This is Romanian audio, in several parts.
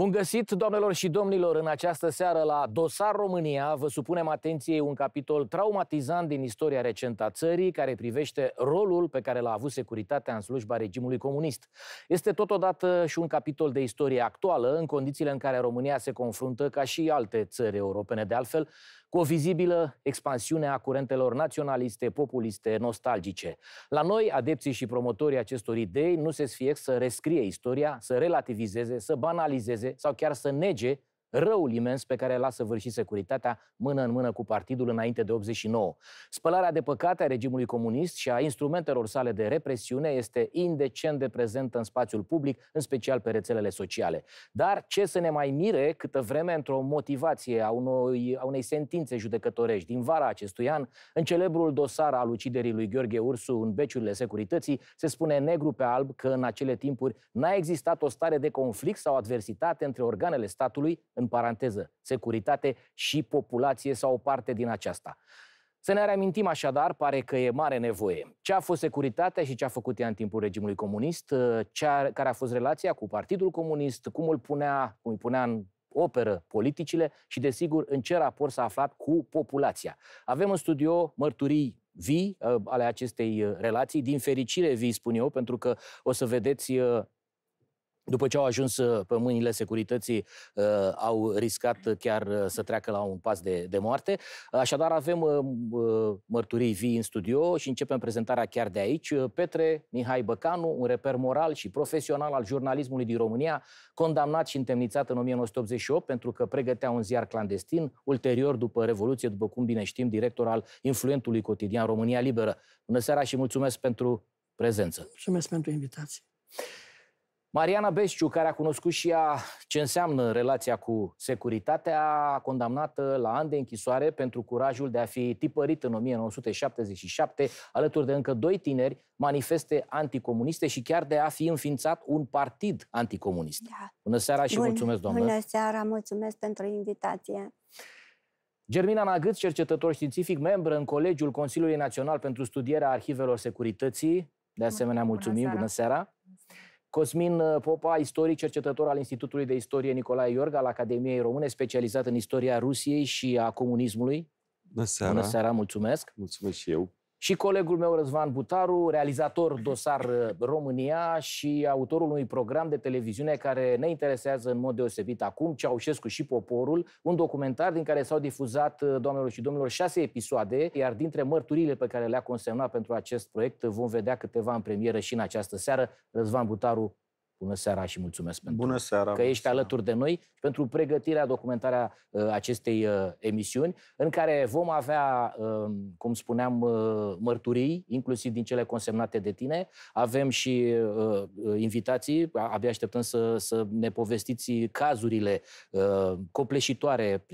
Bun găsit, doamnelor și domnilor, în această seară la Dosar România vă supunem atenției un capitol traumatizant din istoria recentă a țării care privește rolul pe care l-a avut securitatea în slujba regimului comunist. Este totodată și un capitol de istorie actuală în condițiile în care România se confruntă ca și alte țări europene de altfel cu o vizibilă expansiune a curentelor naționaliste, populiste, nostalgice. La noi, adepții și promotorii acestor idei nu se sfie să rescrie istoria, să relativizeze, să banalizeze sau chiar să nege răul imens pe care l-a săvârșit securitatea mână în mână cu partidul înainte de 89. Spălarea de păcate a regimului comunist și a instrumentelor sale de represiune este indecent de prezentă în spațiul public, în special pe rețelele sociale. Dar ce să ne mai mire câtă vreme într-o motivație a, unui, a unei sentințe judecătorești din vara acestui an, în celebrul dosar al uciderii lui Gheorghe Ursu în beciurile securității, se spune negru pe alb că în acele timpuri n-a existat o stare de conflict sau adversitate între organele statului în paranteză, securitate și populație sau o parte din aceasta. Să ne reamintim așadar, pare că e mare nevoie. Ce a fost securitatea și ce a făcut ea în timpul regimului comunist, a, care a fost relația cu Partidul Comunist, cum îl punea, cum îi punea în operă politicile și, desigur, în ce raport s-a aflat cu populația. Avem în studio mărturii vii uh, ale acestei uh, relații, din fericire vii, spun eu, pentru că o să vedeți uh, după ce au ajuns uh, pe mâinile securității, uh, au riscat uh, chiar să treacă la un pas de, de moarte. Așadar, avem mărturii vii în studio și începem prezentarea chiar de aici. Petre Mihai Băcanu, un reper moral și profesional al jurnalismului din România, condamnat și întemnițat în 1988 pentru că pregătea un ziar clandestin, ulterior, după Revoluție, după cum bine știm, director al influentului cotidian România Liberă. Bună seara și mulțumesc pentru prezență. Mulțumesc pentru invitație. Mariana Besciu, care a cunoscut și ea ce înseamnă relația cu securitatea, condamnat uh, la ani de închisoare pentru curajul de a fi tipărit în 1977 alături de încă doi tineri manifeste anticomuniste și chiar de a fi înființat un partid anticomunist. Da. Bună seara și Bun. mulțumesc, doamnă! Bună seara, mulțumesc pentru invitație! Germina Nagâț, cercetător științific, membră în Colegiul Consiliului Național pentru Studierea Arhivelor Securității. De asemenea, mulțumim, bună seara! Bună seara. Cosmin uh, Popa, istoric, cercetător al Institutului de Istorie Nicolae Iorga, al Academiei Române, specializat în istoria Rusiei și a comunismului. Bună seara! Bună seara, mulțumesc! Mulțumesc și eu! și colegul meu Răzvan Butaru, realizator dosar uh, România și autorul unui program de televiziune care ne interesează în mod deosebit acum, Ceaușescu și Poporul, un documentar din care s-au difuzat, uh, doamnelor și domnilor, șase episoade, iar dintre mărturile pe care le-a consemnat pentru acest proiect uh, vom vedea câteva în premieră și în această seară. Răzvan Butaru, Bună seara și mulțumesc pentru Bună seara, că ești seara. alături de noi și pentru pregătirea, documentarea uh, acestei uh, emisiuni, în care vom avea, uh, cum spuneam, mărturii, inclusiv din cele consemnate de tine. Avem și invitații, abia așteptăm să, să ne povestiți cazurile copleșitoare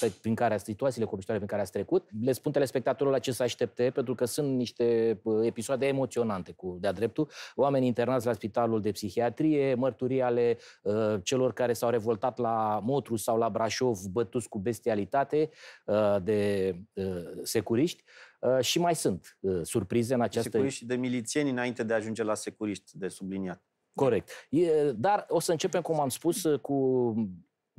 pe, prin care, situațiile copșitoare prin care ați trecut. Le spun telespectatorul la ce să aștepte, pentru că sunt niște episoade emoționante cu de-a dreptul. Oameni internați la spitalul de psihiatrie, mărturii ale uh, ă, celor care s-au revoltat la Motru sau la Brașov, bătuți cu bestialitate uh, de uh, securiști. Uh, și mai sunt uh, surprize în această... Securiști de milițieni înainte de a ajunge la securiști, de subliniat. Corect. E, dar o să începem, cum am spus, cu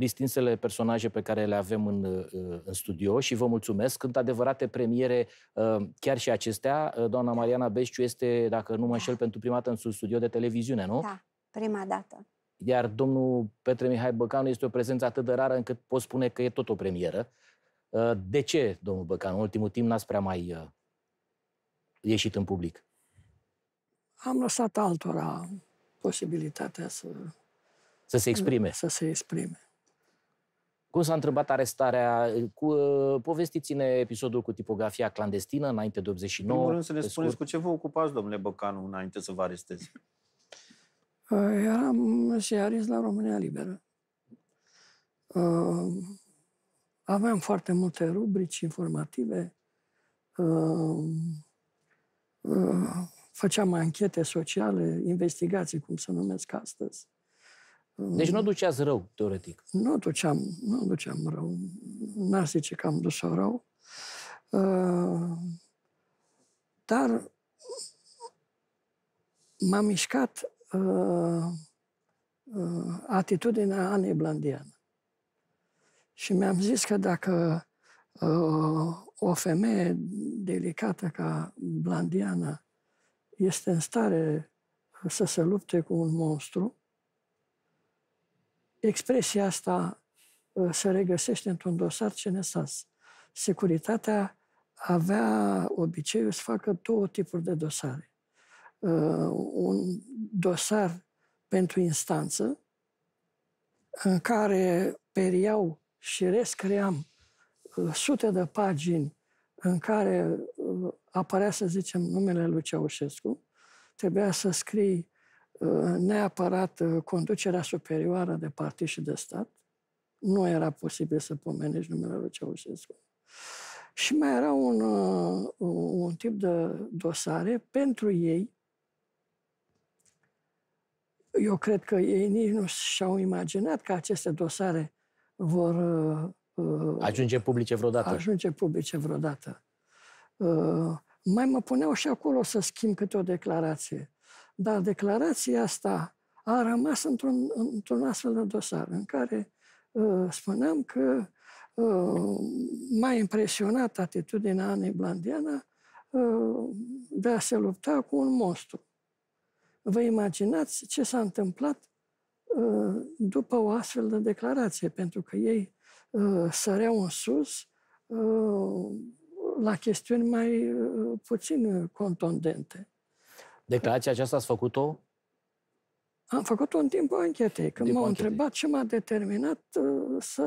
distinsele personaje pe care le avem în, uh, în studio și vă mulțumesc. Sunt adevărate premiere uh, chiar și acestea. Uh, doamna Mariana Besciu este, dacă nu mă înșel, da. pentru prima dată în studio de televiziune, nu? Da, prima dată. Iar domnul Petre Mihai Băcanu este o prezență atât de rară încât pot spune că e tot o premieră. De ce, domnul Băcanu, în ultimul timp n-ați prea mai ieșit în public? Am lăsat altora posibilitatea să... Să se exprime. Să se exprime. Cum s-a întrebat arestarea? Cu, ă, povestiți-ne episodul cu tipografia clandestină înainte de 89. În primul rând să ne spuneți scurt. cu ce vă ocupați, domnule Băcanu, înainte să vă arestezi. Păi, eram și arest la România Liberă. Ă, aveam foarte multe rubrici informative. Ă, făceam anchete sociale, investigații, cum se numesc astăzi. Deci nu duceați rău, teoretic. Nu duceam, nu duceam rău. N-aș zice că am dus rău. Uh, dar m-a mișcat uh, uh, atitudinea Anei Blandian. Și mi-am zis că dacă o femeie delicată ca Blandiana este în stare să se lupte cu un monstru, expresia asta uh, se regăsește într-un dosar CNSAS. Securitatea avea obiceiul să facă două tipuri de dosare. Uh, un dosar pentru instanță, în care periau și rescream uh, sute de pagini în care apărea, să zicem, numele lui Ceaușescu, trebuia să scrii neapărat uh, conducerea superioară de partid și de stat. Nu era posibil să pomenești numele lui Ceaușescu. Și mai era un, uh, un tip de dosare pentru ei. Eu cred că ei nici nu și-au imaginat că aceste dosare vor... Uh, ajunge publice vreodată. Ajunge publice vreodată. Mai mă puneau și acolo să schimb câte o declarație dar declarația asta a rămas într-un, într-un astfel de dosar în care uh, spuneam că uh, m-a impresionat atitudinea Anei Blandiana uh, de a se lupta cu un monstru. Vă imaginați ce s-a întâmplat uh, după o astfel de declarație, pentru că ei uh, săreau în sus uh, la chestiuni mai uh, puțin contundente. Declarația aceasta ați făcut-o? Am făcut-o în timpul anchetei. Când m-au întrebat ce m-a determinat uh, să...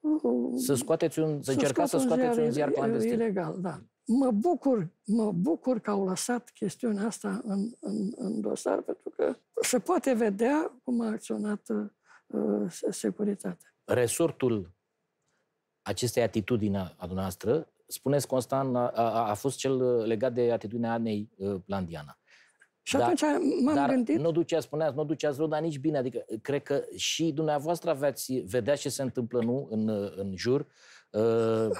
Uh, să scoateți un... Să, să încercați să scoateți un ziar clandestin. Ilegal, da. Mă bucur, mă bucur că au lăsat chestiunea asta în, în, în dosar, pentru că se poate vedea cum a acționat uh, securitatea. Resortul acestei atitudini a, dumneavoastră, spuneți, Constant, a, a, a fost cel legat de atitudinea Anei uh, Blandiana. Și dar, atunci m-am dar gândit... nu ducea, spuneați, nu duceați rău, dar nici bine. Adică, cred că și dumneavoastră aveați, vedea ce se întâmplă, nu, în, în jur, Uh, uh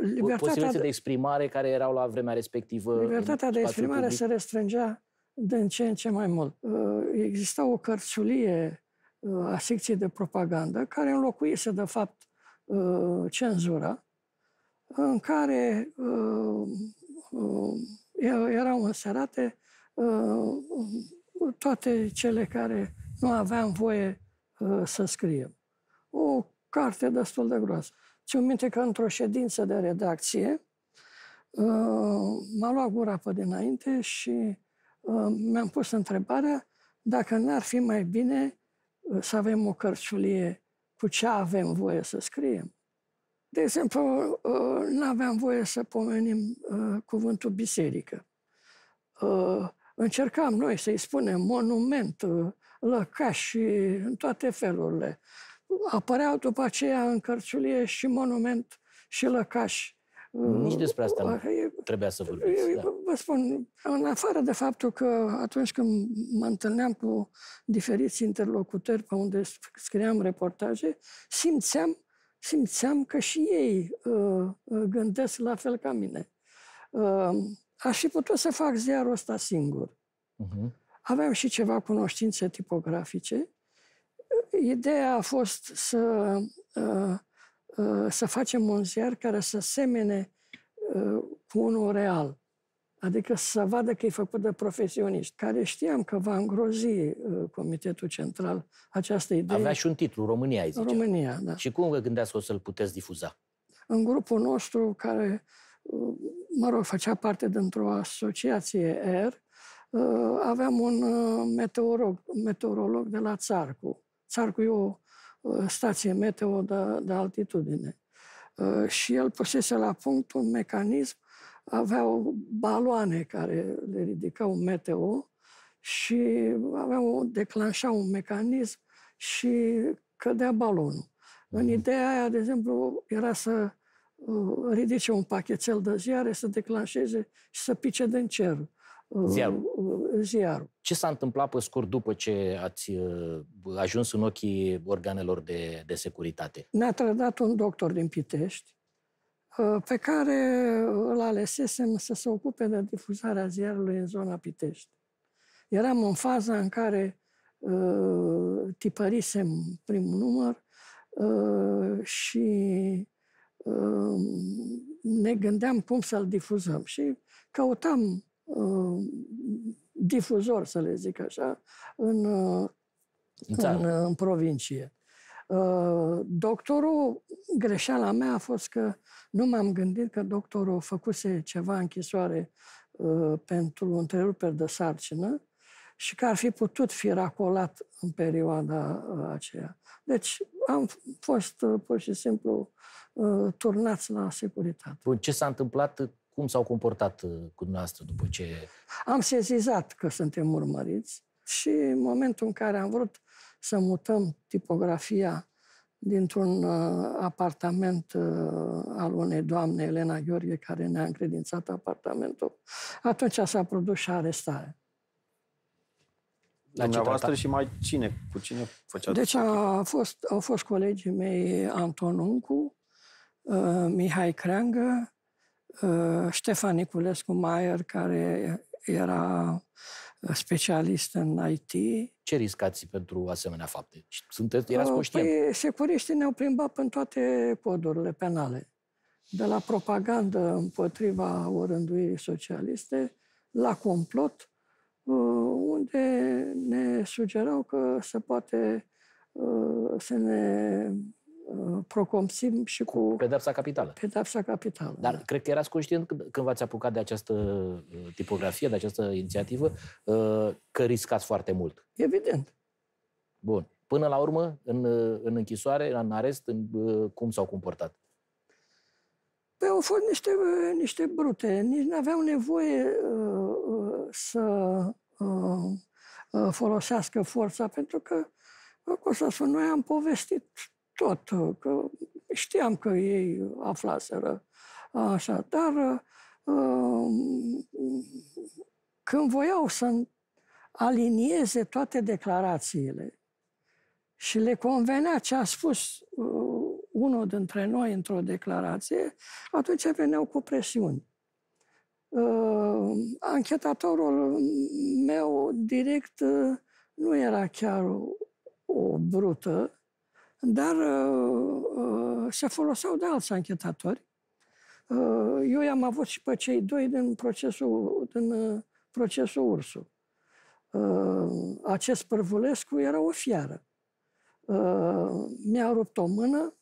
libertatea posibilități de exprimare care erau la vremea respectivă. Libertatea de exprimare public. se restrângea din ce în ce mai mult. Uh, exista o cărțulie uh, a secției de propagandă care înlocuise, de fapt, uh, cenzura, în care uh, uh, erau înserate Ă, toate cele care nu aveam voie ă, să scriem. O carte destul de groasă. Țin minte că într-o ședință de redacție ă, m-a luat gura pe dinainte și mi-am pus întrebarea dacă n-ar fi mai bine să avem o cărciulie cu ce avem voie să scriem. De exemplu, nu aveam voie să pomenim cuvântul biserică. Încercam noi să-i spunem monument, uh, și în toate felurile. Apăreau după aceea în cărciulie și monument și lăcaș. Nici uh, despre asta nu uh, trebuia să vorbiți. Eu, da. Vă spun, în afară de faptul că atunci când mă întâlneam cu diferiți interlocutori pe unde scriam reportaje, simțeam, simțeam că și ei uh, gândesc la fel ca mine. Uh, Aș fi putut să fac ziarul ăsta singur. Uh-huh. Aveam și ceva cunoștințe tipografice. Ideea a fost să, uh, uh, să facem un ziar care să semene uh, cu unul real. Adică să vadă că e făcut de profesioniști, care știam că va îngrozi uh, Comitetul Central această idee. Avea și un titlu, România, ai zice. România, da. Și cum vă gândeați că o să-l puteți difuza? În grupul nostru, care Uh, mă rog, făcea parte dintr-o asociație R, uh, aveam un uh, meteorolog, meteorolog de la Țarcu. Țarcu e o stație meteo de, de altitudine. Și el pusese la punct un mecanism, aveau baloane care le ridicau meteo și aveau, declanșa un mecanism și cădea balonul. În mhm. ideea aia, de exemplu, era să Uh, ridice un pachetel de ziare, să declanșeze și să pice din cer uh, ziarul. Uh, ziarul. Ce s-a întâmplat pe scurt după ce ați ajuns în ochii organelor de, de securitate? Ne-a trădat un doctor din Pitești, pe care îl alesesem să se ocupe de difuzarea ziarului în zona Pitești. Eram în faza în care tipărisem primul număr și ne gândeam cum să-l difuzăm și căutam difuzor, să le zic așa, în, în, în provincie. Doctorul, greșeala mea a fost că nu m-am gândit că doctorul făcuse ceva închisoare pentru întreruperi de sarcină și că ar fi putut fi racolat în perioada uh, aceea. Deci am fost uh, pur și simplu uh, turnați la securitate. Bun, ce s-a întâmplat cum s-au comportat cu dumneavoastră după ce... Am sezizat că suntem urmăriți și în momentul în care am vrut să mutăm tipografia dintr-un apartament al unei doamne, Elena Gheorghe, care ne-a încredințat apartamentul, atunci s-a produs și arestarea la Dumneavoastră și mai cine? Cu cine făceați? Deci a fost, au fost colegii mei Anton Uncu, uh, Mihai Creangă, uh, Ștefan Niculescu Maier, care era uh, specialist în IT. Ce riscați pentru asemenea fapte? Sunteți, erați uh, conștient? Păi, securiștii ne-au plimbat prin toate podurile penale. De la propagandă împotriva orânduirii socialiste, la complot, Uh, unde ne sugerau că se poate uh, să ne uh, procomsim și cu... cu pedepsa capitală. Pedepsa capitală. Dar da. cred că erați conștient când v-ați apucat de această tipografie, de această inițiativă, că riscați foarte mult. Evident. Bun. Până la urmă, în, în închisoare, în arest, în, cum s-au comportat? Păi au fost niște, niște brute. Nici nu aveau nevoie uh, să uh, uh, folosească forța, pentru că, uh, cum să spun, noi am povestit tot, că știam că ei aflaseră așa, dar când voiau să alinieze toate declarațiile și le convenea ce a spus unul dintre noi într-o declarație, atunci veneau cu presiuni. Ă, anchetatorul meu direct ă, nu era chiar o brută, dar ă, se foloseau de alți anchetatori. Eu i-am avut și pe cei doi din procesul, din procesul Ursu. Acest Părvulescu era o fiară. Mi-a rupt o mână,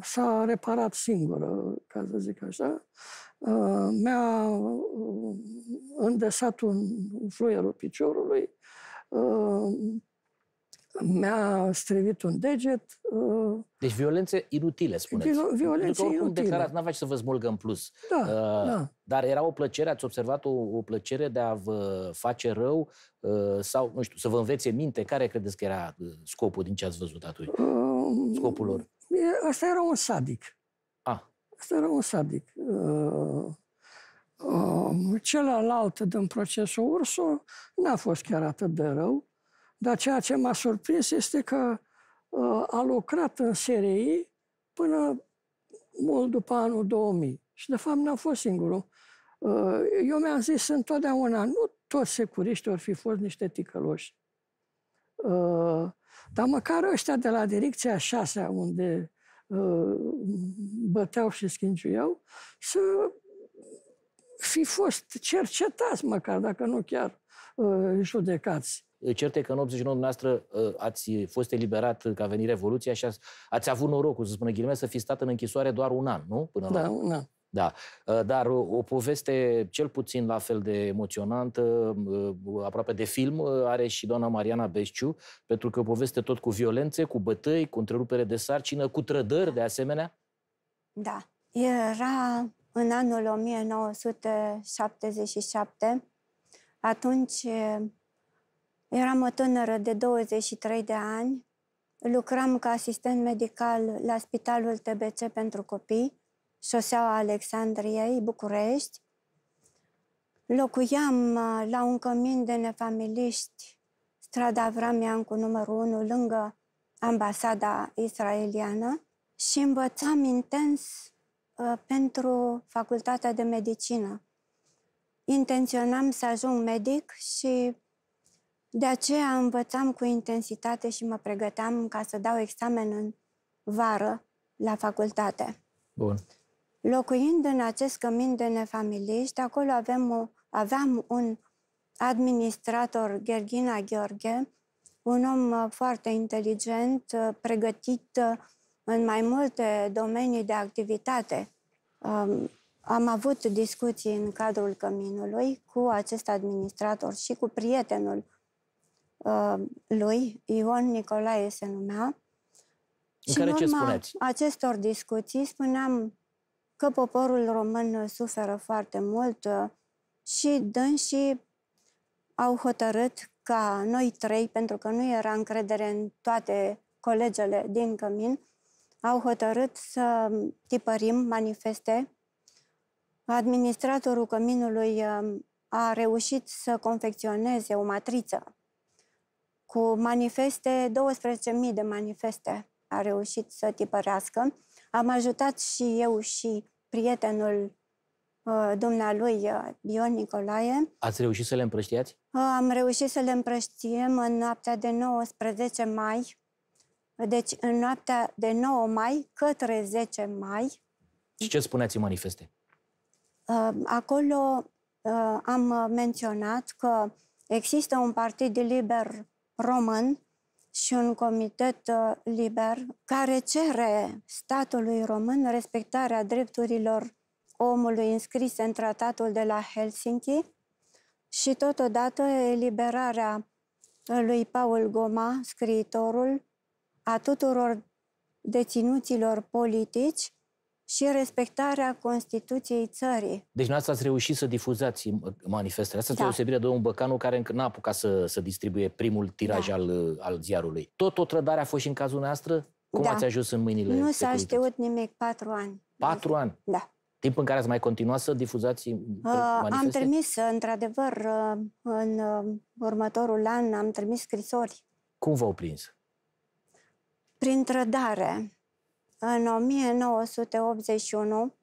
s-a reparat singură, ca să zic așa, Ă, mi-a ă, îndesat un fluierul piciorului, ă, mi-a strivit un deget. Deci violențe inutile, spuneți. Violențe Pentru oricum inutile. nu n-aveați să vă smulgă în plus. Da, uh, da. Dar era o plăcere, ați observat o, o plăcere de a vă face rău uh, sau, nu știu, să vă învețe minte? Care credeți că era scopul din ce ați văzut atunci? Uh, Scopul lor. Asta era un sadic. Asta era un sadic. Uh, um, celălalt din procesul Urso n-a fost chiar atât de rău, dar ceea ce m-a surprins este că uh, a lucrat în SRI până mult după anul 2000. Și, de fapt, n-a fost singurul. Uh, eu mi-am zis întotdeauna, nu toți securiștii ar fi fost niște ticăloși. Dar măcar ăștia de la direcția 6 unde Uh, băteau și schingiuiau, să fi fost cercetați măcar, dacă nu chiar uh, judecați. Certe că în 89 dumneavoastră uh, ați fost eliberat că a venit Revoluția și ați, avut norocul, să spună ghilimele, să fi stat în închisoare doar un an, nu? Până la da, un an. Da, ă, dar o, o poveste cel puțin la fel de emoționantă, ă, ă, aproape de film, are și doamna Mariana Besciu, pentru că o poveste tot cu violențe, cu bătăi, cu întrerupere de sarcină, cu trădări de asemenea. Da, era în anul 1977. Atunci eram o tânără de 23 de ani, lucram ca asistent medical la Spitalul TBC pentru copii șoseaua Alexandriei, București. Locuiam uh, la un cămin de nefamiliști, strada Avramian cu numărul 1, lângă ambasada israeliană și învățam intens uh, pentru facultatea de medicină. Intenționam să ajung medic și de aceea învățam cu intensitate și mă pregăteam ca să dau examen în vară la facultate. Bun. Locuind în acest cămin de nefamiliști, acolo avem o, aveam un administrator, Gherghina Gheorghe, un om uh, foarte inteligent, uh, pregătit uh, în mai multe domenii de activitate. Um, am avut discuții în cadrul căminului cu acest administrator și cu prietenul lui, Ion Nicolae se numea. În și care în urma ce spuneți? acestor discuții spuneam că poporul român suferă foarte mult uh, și dânsii au hotărât ca noi trei, pentru că nu era încredere în toate colegele din Cămin, au hotărât să tipărim manifeste. Administratorul Căminului uh, a reușit să confecționeze o matriță cu manifeste, 12.000 de manifeste a reușit să tipărească am ajutat și eu și prietenul uh, dumnealui uh, Ion Nicolae. Ați reușit să le împrăștiați? Uh, am reușit să le împrăștiem în noaptea de 19 mai. Deci în noaptea de 9 mai către 10 mai. Și ce spuneați în manifeste? Uh, acolo uh, am menționat că există un partid liber român și un comitet uh, liber care cere statului român respectarea drepturilor omului înscrise în tratatul de la Helsinki și totodată eliberarea uh, lui Paul Goma, scriitorul, a tuturor deținuților politici și respectarea Constituției țării. Deci n ați reușit să difuzați manifestele astea, da. deosebire de un Băcanu care încă n-a apucat să, să distribuie primul tiraj da. al, al ziarului. Tot o trădare a fost și în cazul noastră? Cum da. ați ajuns în mâinile Nu s-a știut nimic, patru ani. Patru ani? Da. Timp în care ați mai continuat să difuzați uh, uh Am trimis, uh, într-adevăr, uh, în următorul an am trimis scrisori. Cum v-au prins? Prin trădare în 1981,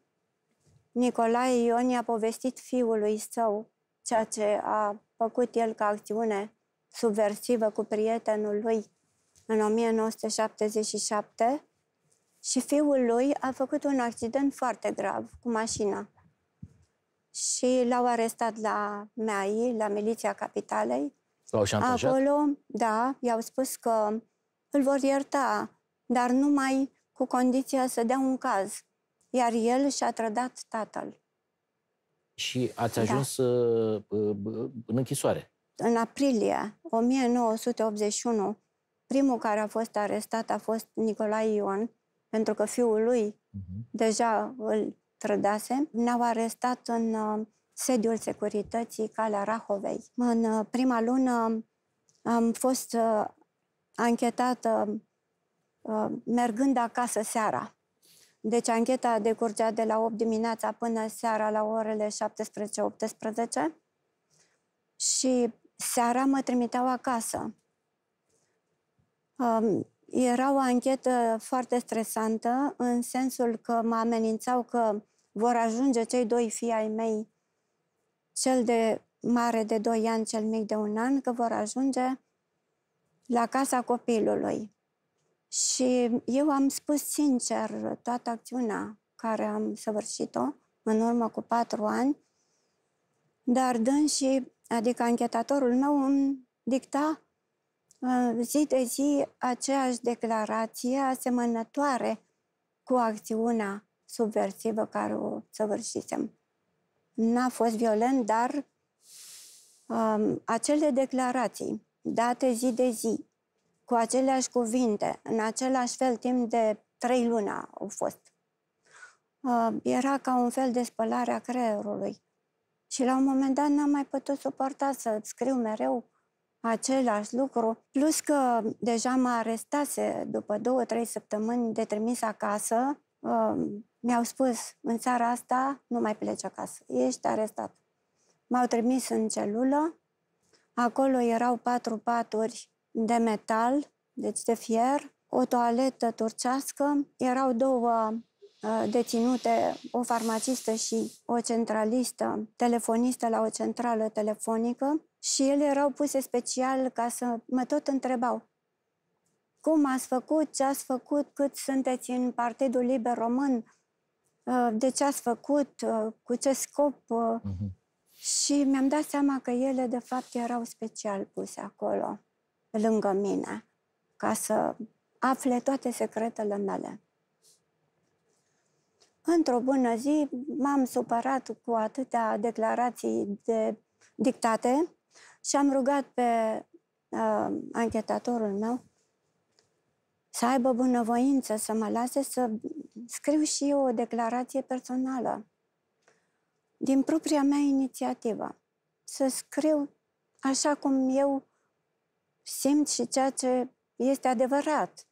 Nicolae Ion i-a povestit fiului său ceea ce a făcut el ca acțiune subversivă cu prietenul lui în 1977 și fiul lui a făcut un accident foarte grav cu mașina. Și l-au arestat la MEAI, la Miliția Capitalei. L-au șantajat? Acolo, da, i-au spus că îl vor ierta, dar numai cu condiția să dea un caz. Iar el și-a trădat tatăl. Și ați da. ajuns da. în închisoare. În aprilie 1981, primul care a fost arestat a fost Nicolae Ion, pentru că fiul lui uh-huh. deja îl trădase. Ne-au arestat în uh, sediul securității Calea Rahovei. În prima lună am fost anchetată Uh, mergând acasă seara. Deci ancheta decurgea de la 8 dimineața până seara la orele 17-18 și seara mă trimiteau acasă. Um, era o anchetă foarte stresantă în sensul că mă amenințau că vor ajunge cei doi fii ai mei, cel de mare de 2 ani, cel mic de un an, că vor ajunge la casa copilului. Și eu am spus sincer toată acțiunea care am săvârșit-o în urmă cu patru ani, dar și adică anchetatorul meu, îmi dicta uh, zi de zi aceeași declarație asemănătoare cu acțiunea subversivă care o săvârșisem. N-a fost violent, dar um, acele declarații date zi de zi, cu aceleași cuvinte, în același fel, timp de trei luni au fost. Uh, era ca un fel de spălare a creierului. Și la un moment dat n-am mai putut suporta să scriu mereu același lucru. Plus că deja mă arestase după două, trei săptămâni de trimis acasă, uh, mi-au spus, în țara asta nu mai pleci acasă, ești arestat. M-au trimis în celulă, acolo erau patru paturi de metal, deci de fier, o toaletă turcească, erau două ă, deținute, o farmacistă și o centralistă, telefonistă la o centrală telefonică și ele erau puse special ca să mă tot întrebau cum ați făcut, ce ați făcut, cât sunteți în Partidul Liber Român, ă, de ce ați făcut, ă, cu ce scop. Uh-huh. Și mi-am dat seama că ele, de fapt, erau special puse acolo lângă mine ca să afle toate secretele mele. Într-o bună zi m-am supărat cu atâtea declarații de dictate și am rugat pe uh, anchetatorul meu să aibă bunăvoință să mă lase să scriu și eu o declarație personală din propria mea inițiativă. Să scriu așa cum eu simți și ceea ce este adevărat.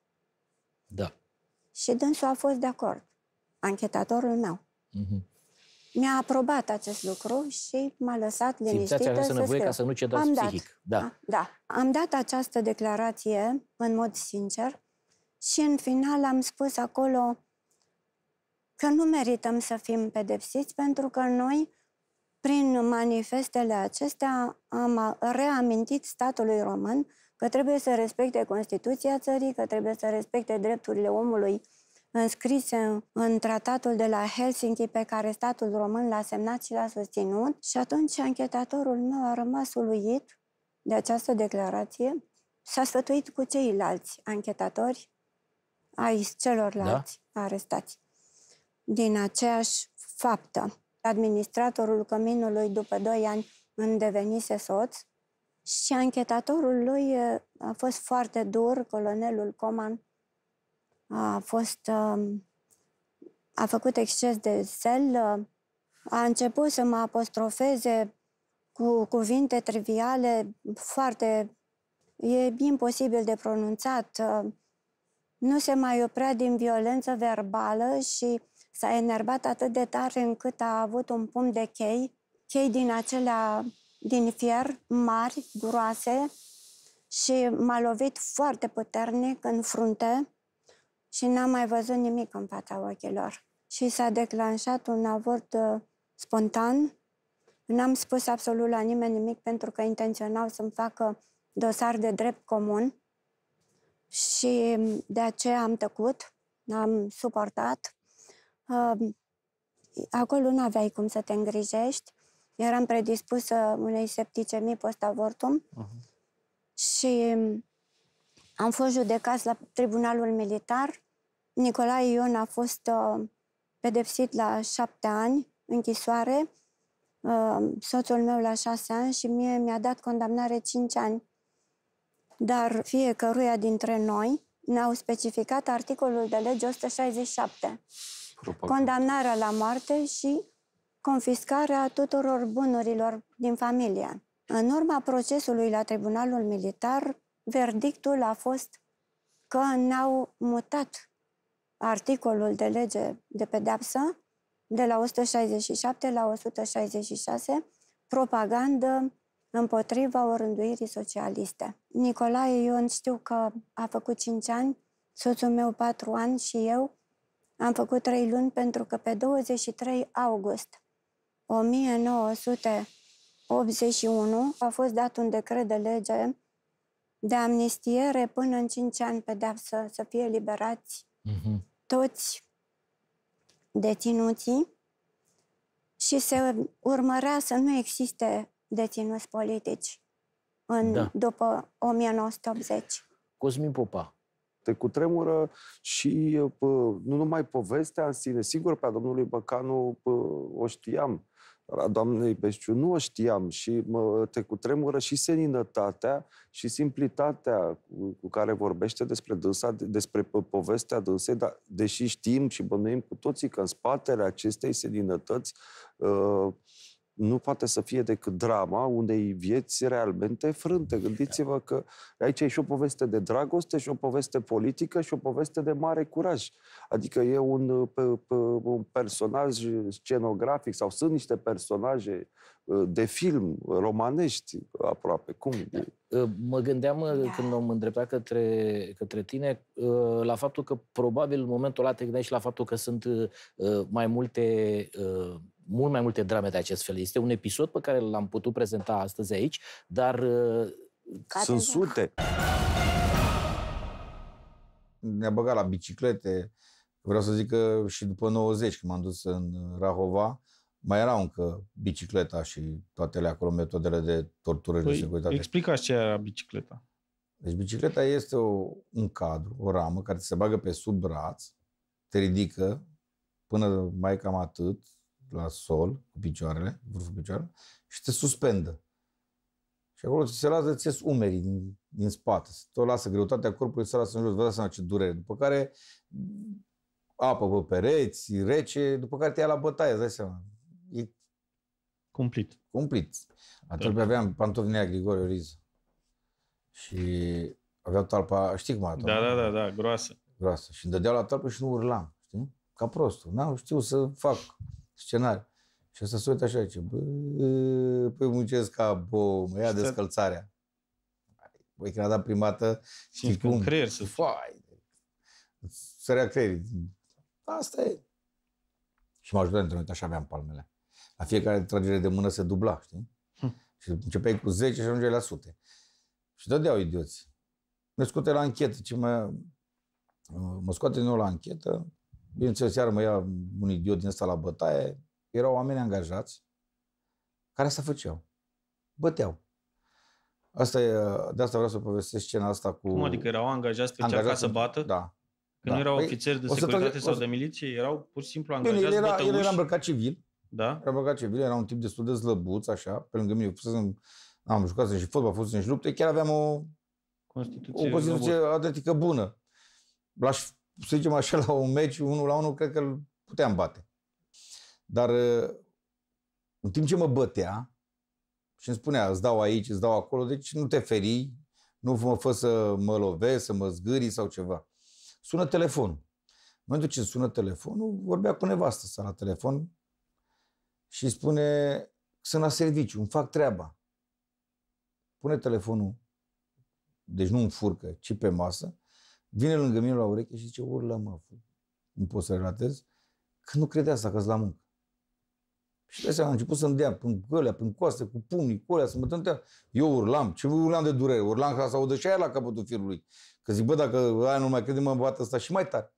Da. Și dânsul a fost de acord, anchetatorul meu. Mm-hmm. Mi-a aprobat acest lucru și m-a lăsat liniștită Simțeați să nevoie ca să nu cedați am psihic. Dat, da. da. Am dat această declarație în mod sincer și în final am spus acolo că nu merităm să fim pedepsiți pentru că noi, prin manifestele acestea, am reamintit statului român că trebuie să respecte Constituția țării, că trebuie să respecte drepturile omului înscrise în în tratatul de la Helsinki pe care statul român l-a semnat și l-a susținut și atunci anchetatorul meu a rămas uluit de această declarație s-a sfătuit cu ceilalți anchetatori ai celorlalți da? arestați din aceeași faptă. Administratorul căminului după 2 ani îndevenise soț și anchetatorul lui a fost foarte dur, colonelul Coman a fost um, a făcut exces de zel, uh, a început să mă apostrofeze cu cuvinte triviale foarte e imposibil de pronunțat. Uh, nu se mai oprea din violență verbală și s-a enervat atât de tare încât a avut un pumn de chei, chei din acelea din fier mari, groase și m-a lovit foarte puternic în frunte și n-am mai văzut nimic în fața ochilor. Și s-a declanșat un avort uh, spontan. N-am spus absolut la nimeni nimic pentru că intenționau să-mi facă dosar de drept comun și de aceea am tăcut, am suportat. Uh, acolo nu aveai cum să te îngrijești eram predispusă unei septicemii post-avortum uh-huh. și am fost judecat la tribunalul militar. Nicolae Ion a fost uh, pedepsit la șapte ani închisoare, uh, soțul meu la șase ani și mie mi-a dat condamnare cinci ani. Dar fiecăruia dintre noi ne-au specificat articolul de lege 167. Propagă. Condamnarea la moarte și confiscarea tuturor bunurilor din familie. În urma procesului la tribunalul militar, verdictul a fost că ne-au mutat articolul de lege de pedeapsă de la 167 la 166, propagandă împotriva orânduirii socialiste. Nicolae Ion știu că a făcut 5 ani, soțul meu 4 ani și eu am făcut 3 luni pentru că pe 23 august 1981 a fost dat un decret de lege de amnistiere până în 5 ani pedeapsă să fie liberați mm-hmm. toți deținuții și se urmărea să nu existe deținuți politici în, da. după 1980. Cosmin Popa. Te cutremură și nu numai povestea în sine, sigur pe a domnului Băcanu o știam, a doamnei Beștiu, nu o știam și mă, te cutremură și seninătatea și simplitatea cu, cu care vorbește despre dânsa, despre povestea dânsei, dar deși știm și bănuim cu toții că în spatele acestei seninătăți uh, nu poate să fie decât drama unei vieți realmente frânte. Gândiți-vă că aici e și o poveste de dragoste, și o poveste politică, și o poveste de mare curaj. Adică e un, un personaj scenografic sau sunt niște personaje uh, de film romanești aproape. Cum? Da. Uh, mă gândeam uh, da. când am îndreptat către, către tine la faptul că probabil în momentul ăla te gândești la faptul că sunt mai multe mult mai multe drame de acest fel. Este un episod pe care l-am putut prezenta astăzi aici, dar... Uh, care Sunt sute! Ne-a băgat la biciclete, vreau să zic că și după 90, când m-am dus în Rahova, mai erau încă bicicleta și toate acolo metodele de tortură păi, și securitate. Explicați ce era bicicleta. Deci bicicleta este o, un cadru, o ramă care se bagă pe sub braț, te ridică până mai cam atât, la sol cu picioarele, vârful picioarele, și te suspendă. Și acolo ți se lasă, ți umerii din, din spate. tot lasă greutatea corpului, se lasă în jos, vă dați seama ce durere. După care apă pe pereți, rece, după care te ia la bătaie, îți dai seama. E... Cumplit. Cumplit. Atunci da. aveam pantofi nea Riză. Și aveau talpa, știi cum arată? Da, da, da, da, groasă. Groasă. Și îmi dădeau la talpă și nu urlam, știi? Ca prostul. N-am știut să fac scenariu. Și o să se uită așa, zice, bă, păi muncesc ca bomă, ia descălțarea. Băi, când a dat primată, știi cum? creier să... Fai, sărea creierii. Asta e. Și m-a ajutat într-un moment, așa aveam palmele. La fiecare tragere de mână se dubla, știi? Hm. Și începeai cu 10 și ajungeai la sute. Și dădeau idioți. Ne scoate la anchetă, ce mă, mă scoate din nou la anchetă, Bineînțeles, iar mă ia un idiot din ăsta la bătaie. Erau oameni angajați care asta făceau. Băteau. Asta e, de asta vreau să povestesc scena asta cu... Cum adică erau angajați pe angajați ca să bată? Da. Că da. nu erau păi, ofițeri de securitate să... sau de miliție, erau pur și simplu angajați Bine, el era, bătăuși. el era îmbrăcat civil. Da. Era îmbrăcat civil, era un tip destul de slăbuț, așa, pe lângă mine. Fusesem, am jucat și fotbal, fusesem și lupte, chiar aveam o Constituție, o Constituție atletică bună. L-aș să zicem așa, la un meci, unul la unul, cred că îl puteam bate. Dar uh, în timp ce mă bătea și îmi spunea, îți dau aici, îți dau acolo, deci nu te feri, nu mă fă să mă lovesc, să mă zgâri sau ceva. Sună telefonul. În momentul ce sună telefonul, vorbea cu nevastă sa la telefon și spune, sunt la serviciu, îmi fac treaba. Pune telefonul, deci nu în furcă, ci pe masă, Vine lângă mine la ureche și zice, urlă mă, nu pot să relatez, că nu credea asta că la muncă. Și de a început să-mi dea prin gălea, prin coaste, cu pumnii, cu alea, să mă tântea. Eu urlam, ce urlam de durere, urlam ca să audă și aia la capătul firului. Că zic, bă, dacă aia nu mai crede, mă bată asta și mai tare.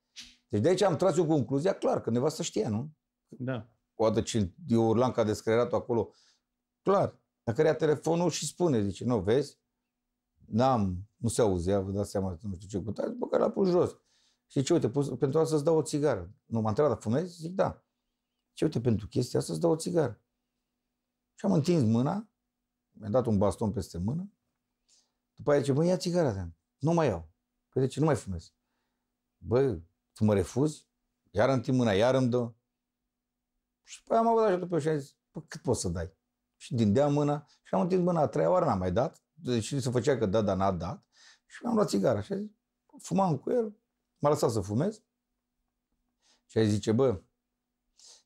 Deci de aici am tras eu concluzia, clar, că neva să știa, nu? Da. O dată ce eu urlam ca descrerat acolo, clar. Dacă are telefonul și spune, zice, nu, vezi, N-am, nu se auzea, vă dați seama, nu știu ce tare, după care l-a pus jos. Și ce uite, pus, pentru asta îți dau o țigară. Nu m-a întrebat, dar fumezi? Zic, da. Ce uite, pentru chestia asta îți dau o țigară. Și am întins mâna, mi-a dat un baston peste mână, după aia zice, băi, ia țigara ta. Nu mai iau. Păi de ce nu mai fumez? Bă, tu mă refuzi? Iar întind mâna, iar îmi dă. Și după aia am avut așa după și am zis, bă, cât poți să dai? Și din dea mâna și am întins mâna a treia oară, n-am mai dat. Deci se făcea că da, dar n-a dat. Și mi-am luat țigara și zis, fumam cu el, m-a lăsat să fumez. Și ai zice, bă,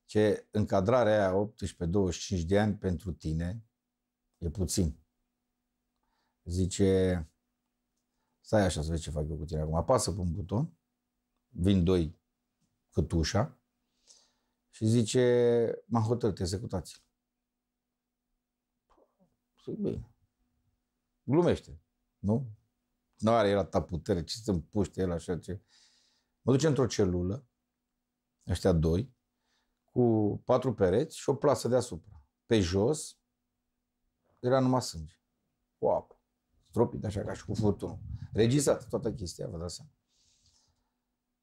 ce încadrarea aia 18-25 de ani pentru tine e puțin. Zice, stai așa să vezi ce fac eu cu tine acum. Apasă pe un buton, vin doi cătușa și zice, m-am hotărât executați. Zic, păi, bine glumește, nu? Nu are el atâta putere, ce se împuște el așa ce... Mă duce într-o celulă, ăștia doi, cu patru pereți și o plasă deasupra. Pe jos era numai sânge, cu apă, stropit așa ca și cu furtunul. Regizat toată chestia, vă dați seama.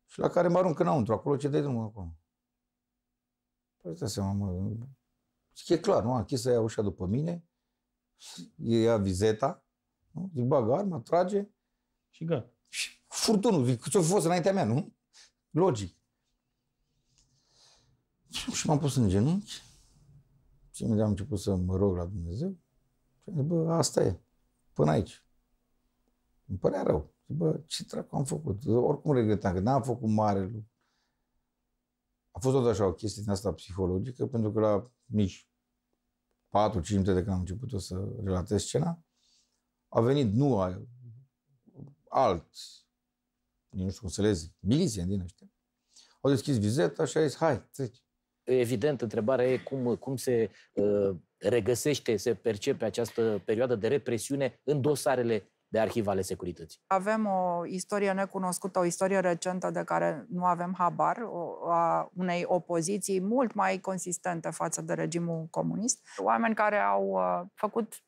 Și la care mă arunc înăuntru, acolo ce dai drumul acolo. Păi dați seama, mă, e clar, nu? Am închis ia ușa după mine, ia vizeta, nu? Zic, bagă arma, trage și gata. Și furtunul, zic, ți-a fost înaintea mea, nu? Logic. Și m-am pus în genunchi și mi am început să mă rog la Dumnezeu. Și am zis, bă, asta e, până aici. Îmi părea rău. Zic, bă, ce dracu am făcut? Oricum regretam că n-am făcut mare lucru. A fost tot așa o chestie din asta psihologică, pentru că la nici 4-5 minute de când am început să relatez scena, a venit nu a, alți, nu știu cum să le zic, milițieni din ăștia, au deschis vizeta și a zis, hai, treci. Evident, întrebarea e cum, cum se uh, regăsește, se percepe această perioadă de represiune în dosarele de arhiv ale securității. Avem o istorie necunoscută, o istorie recentă de care nu avem habar, o, a unei opoziții mult mai consistente față de regimul comunist. Oameni care au uh, făcut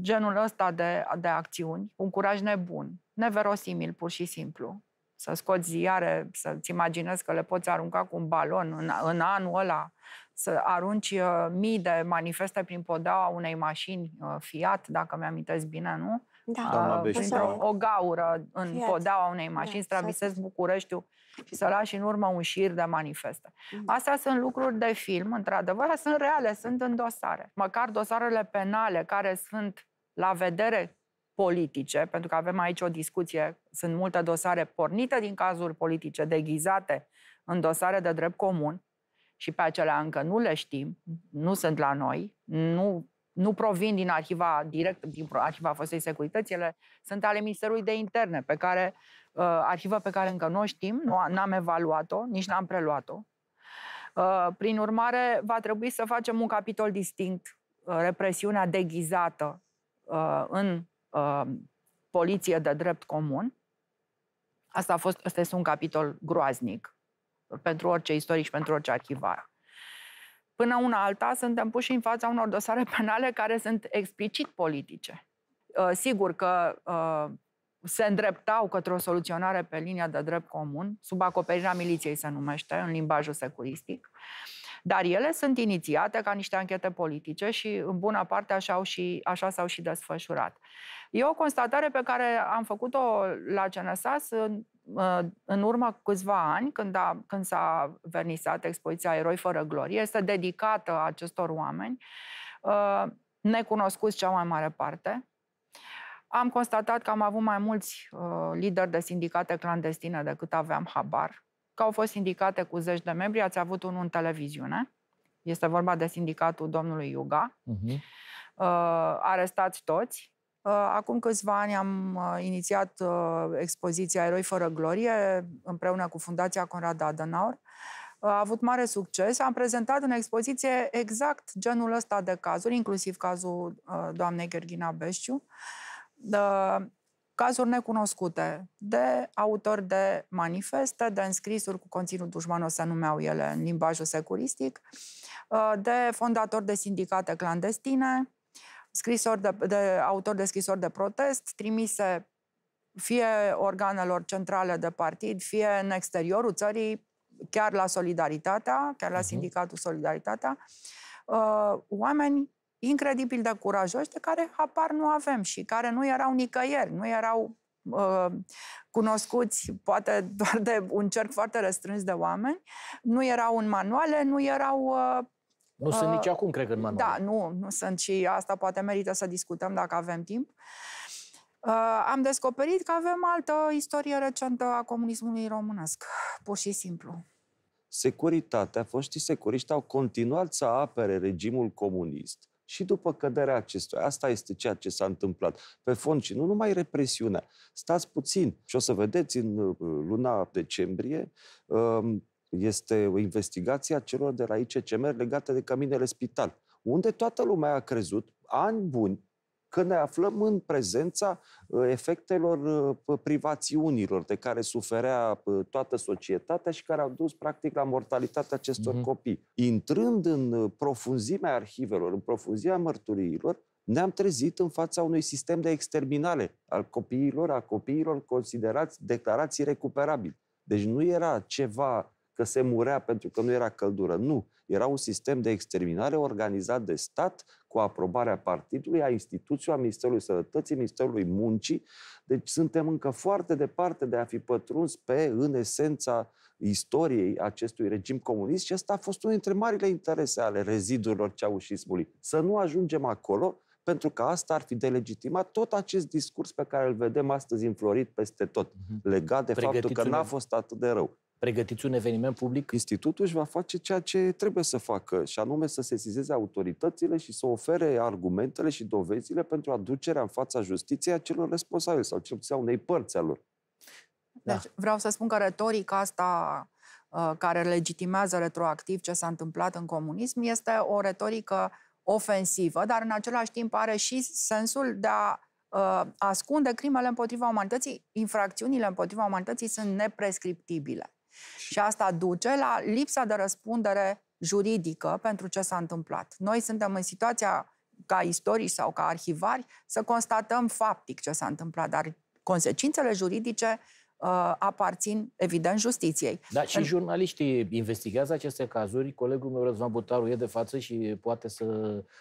genul ăsta de, de acțiuni, un curaj nebun, neverosimil pur și simplu, să scoți ziare, să-ți imaginezi că le poți arunca cu un balon în, în anul ăla, să arunci uh, mii de manifeste prin podeaua unei mașini uh, Fiat, dacă mi-amintesc bine, nu? da, printr-o o gaură în Fiat. podaua da, unei mașini, da, Bucureștiu Bucureștiul și să lași în urmă un șir de manifeste. Mm. Astea sunt lucruri de film, într-adevăr, sunt reale, sunt în dosare. Măcar dosarele penale care sunt la vedere politice, pentru că avem aici o discuție, sunt multe dosare pornite din cazuri politice, deghizate în dosare de drept comun și pe acelea încă nu le știm, nu sunt la noi, nu nu provin din arhiva direct, din arhiva fostei securități, ele sunt ale Ministerului de Interne, pe care, uh, arhivă pe care încă nu o știm, nu am evaluat-o, nici n-am preluat-o. Uh, prin urmare, va trebui să facem un capitol distinct, uh, represiunea deghizată uh, în uh, poliție de drept comun. Asta, a fost, asta este un capitol groaznic pentru orice istoric și pentru orice arhivar. Până una alta, suntem puși în fața unor dosare penale care sunt explicit politice. Uh, sigur că uh, se îndreptau către o soluționare pe linia de drept comun, sub acoperirea miliției se numește, în limbajul securistic, dar ele sunt inițiate ca niște anchete politice și în bună parte așa, au și, așa s-au și desfășurat. E o constatare pe care am făcut-o la CNSAS în în urmă cu câțiva ani, când, a, când s-a vernisat expoziția Eroi fără glorie, este dedicată acestor oameni, ă, necunoscuți cea mai mare parte. Am constatat că am avut mai mulți ă, lideri de sindicate clandestine decât aveam habar, că au fost sindicate cu zeci de membri, ați avut unul în televiziune, este vorba de sindicatul domnului Iuga, uh-huh. arestați toți, Uh, acum câțiva ani am uh, inițiat uh, expoziția Eroi fără glorie împreună cu Fundația Conrad Adenauer. A avut mare succes. Am prezentat în expoziție exact genul ăsta de cazuri, inclusiv cazul doamnei Gherghina Beșciu, cazuri necunoscute de autori de manifeste, de înscrisuri cu conținut dușmanos, se numeau ele în limbajul securistic, de fondatori de sindicate clandestine, scrisori de, de autori de scrisori de protest trimise fie organelor centrale de partid, fie în exteriorul țării, chiar la Solidaritatea, chiar la uh-huh. Sindicatul Solidaritatea, uh, oameni incredibil de curajoși de care apar nu avem și care nu erau nicăieri, nu erau uh, cunoscuți poate doar de un cerc foarte restrâns de oameni, nu erau în manuale, nu erau uh, nu uh, sunt nici acum, cred că, în manual. Da, nu, nu sunt și asta poate merită să discutăm dacă avem timp. Uh, am descoperit că avem altă istorie recentă a comunismului românesc, pur și simplu. Securitatea, foștii securiști au continuat să apere regimul comunist și după căderea acestuia. Asta este ceea ce s-a întâmplat pe fond și nu numai represiunea. Stați puțin și o să vedeți în uh, luna decembrie um, este o investigație a celor de la ICCM legate de căminele spital, unde toată lumea a crezut ani buni că ne aflăm în prezența uh, efectelor uh, privațiunilor de care suferea uh, toată societatea și care au dus practic la mortalitatea acestor mm-hmm. copii. Intrând în profunzimea arhivelor, în profunzimea mărturiilor, ne-am trezit în fața unui sistem de exterminare al copiilor, a copiilor considerați declarații recuperabili. Deci nu era ceva că se murea pentru că nu era căldură. Nu. Era un sistem de exterminare organizat de stat cu aprobarea partidului, a instituției, a Ministerului Sănătății, Ministerului Muncii. Deci suntem încă foarte departe de a fi pătruns pe, în esența istoriei acestui regim comunist și asta a fost unul dintre marile interese ale rezidurilor ceaușismului. Să nu ajungem acolo, pentru că asta ar fi delegitimat tot acest discurs pe care îl vedem astăzi înflorit peste tot, mhm. legat de faptul că n-a fost atât de rău pregătiți un eveniment public? Institutul își va face ceea ce trebuie să facă, și anume să sesizeze autoritățile și să ofere argumentele și dovezile pentru aducerea în fața justiției a celor responsabili sau cel puțin unei părți a lor. Deci da. vreau să spun că retorica asta uh, care legitimează retroactiv ce s-a întâmplat în comunism este o retorică ofensivă, dar în același timp are și sensul de a uh, ascunde crimele împotriva umanității. Infracțiunile împotriva umanității sunt neprescriptibile. Și asta duce la lipsa de răspundere juridică pentru ce s-a întâmplat. Noi suntem în situația ca istorici sau ca arhivari să constatăm faptic ce s-a întâmplat, dar consecințele juridice uh, aparțin, evident, justiției. Da, și În... jurnaliștii investigează aceste cazuri. Colegul meu, Răzvan Butaru, e de față și poate să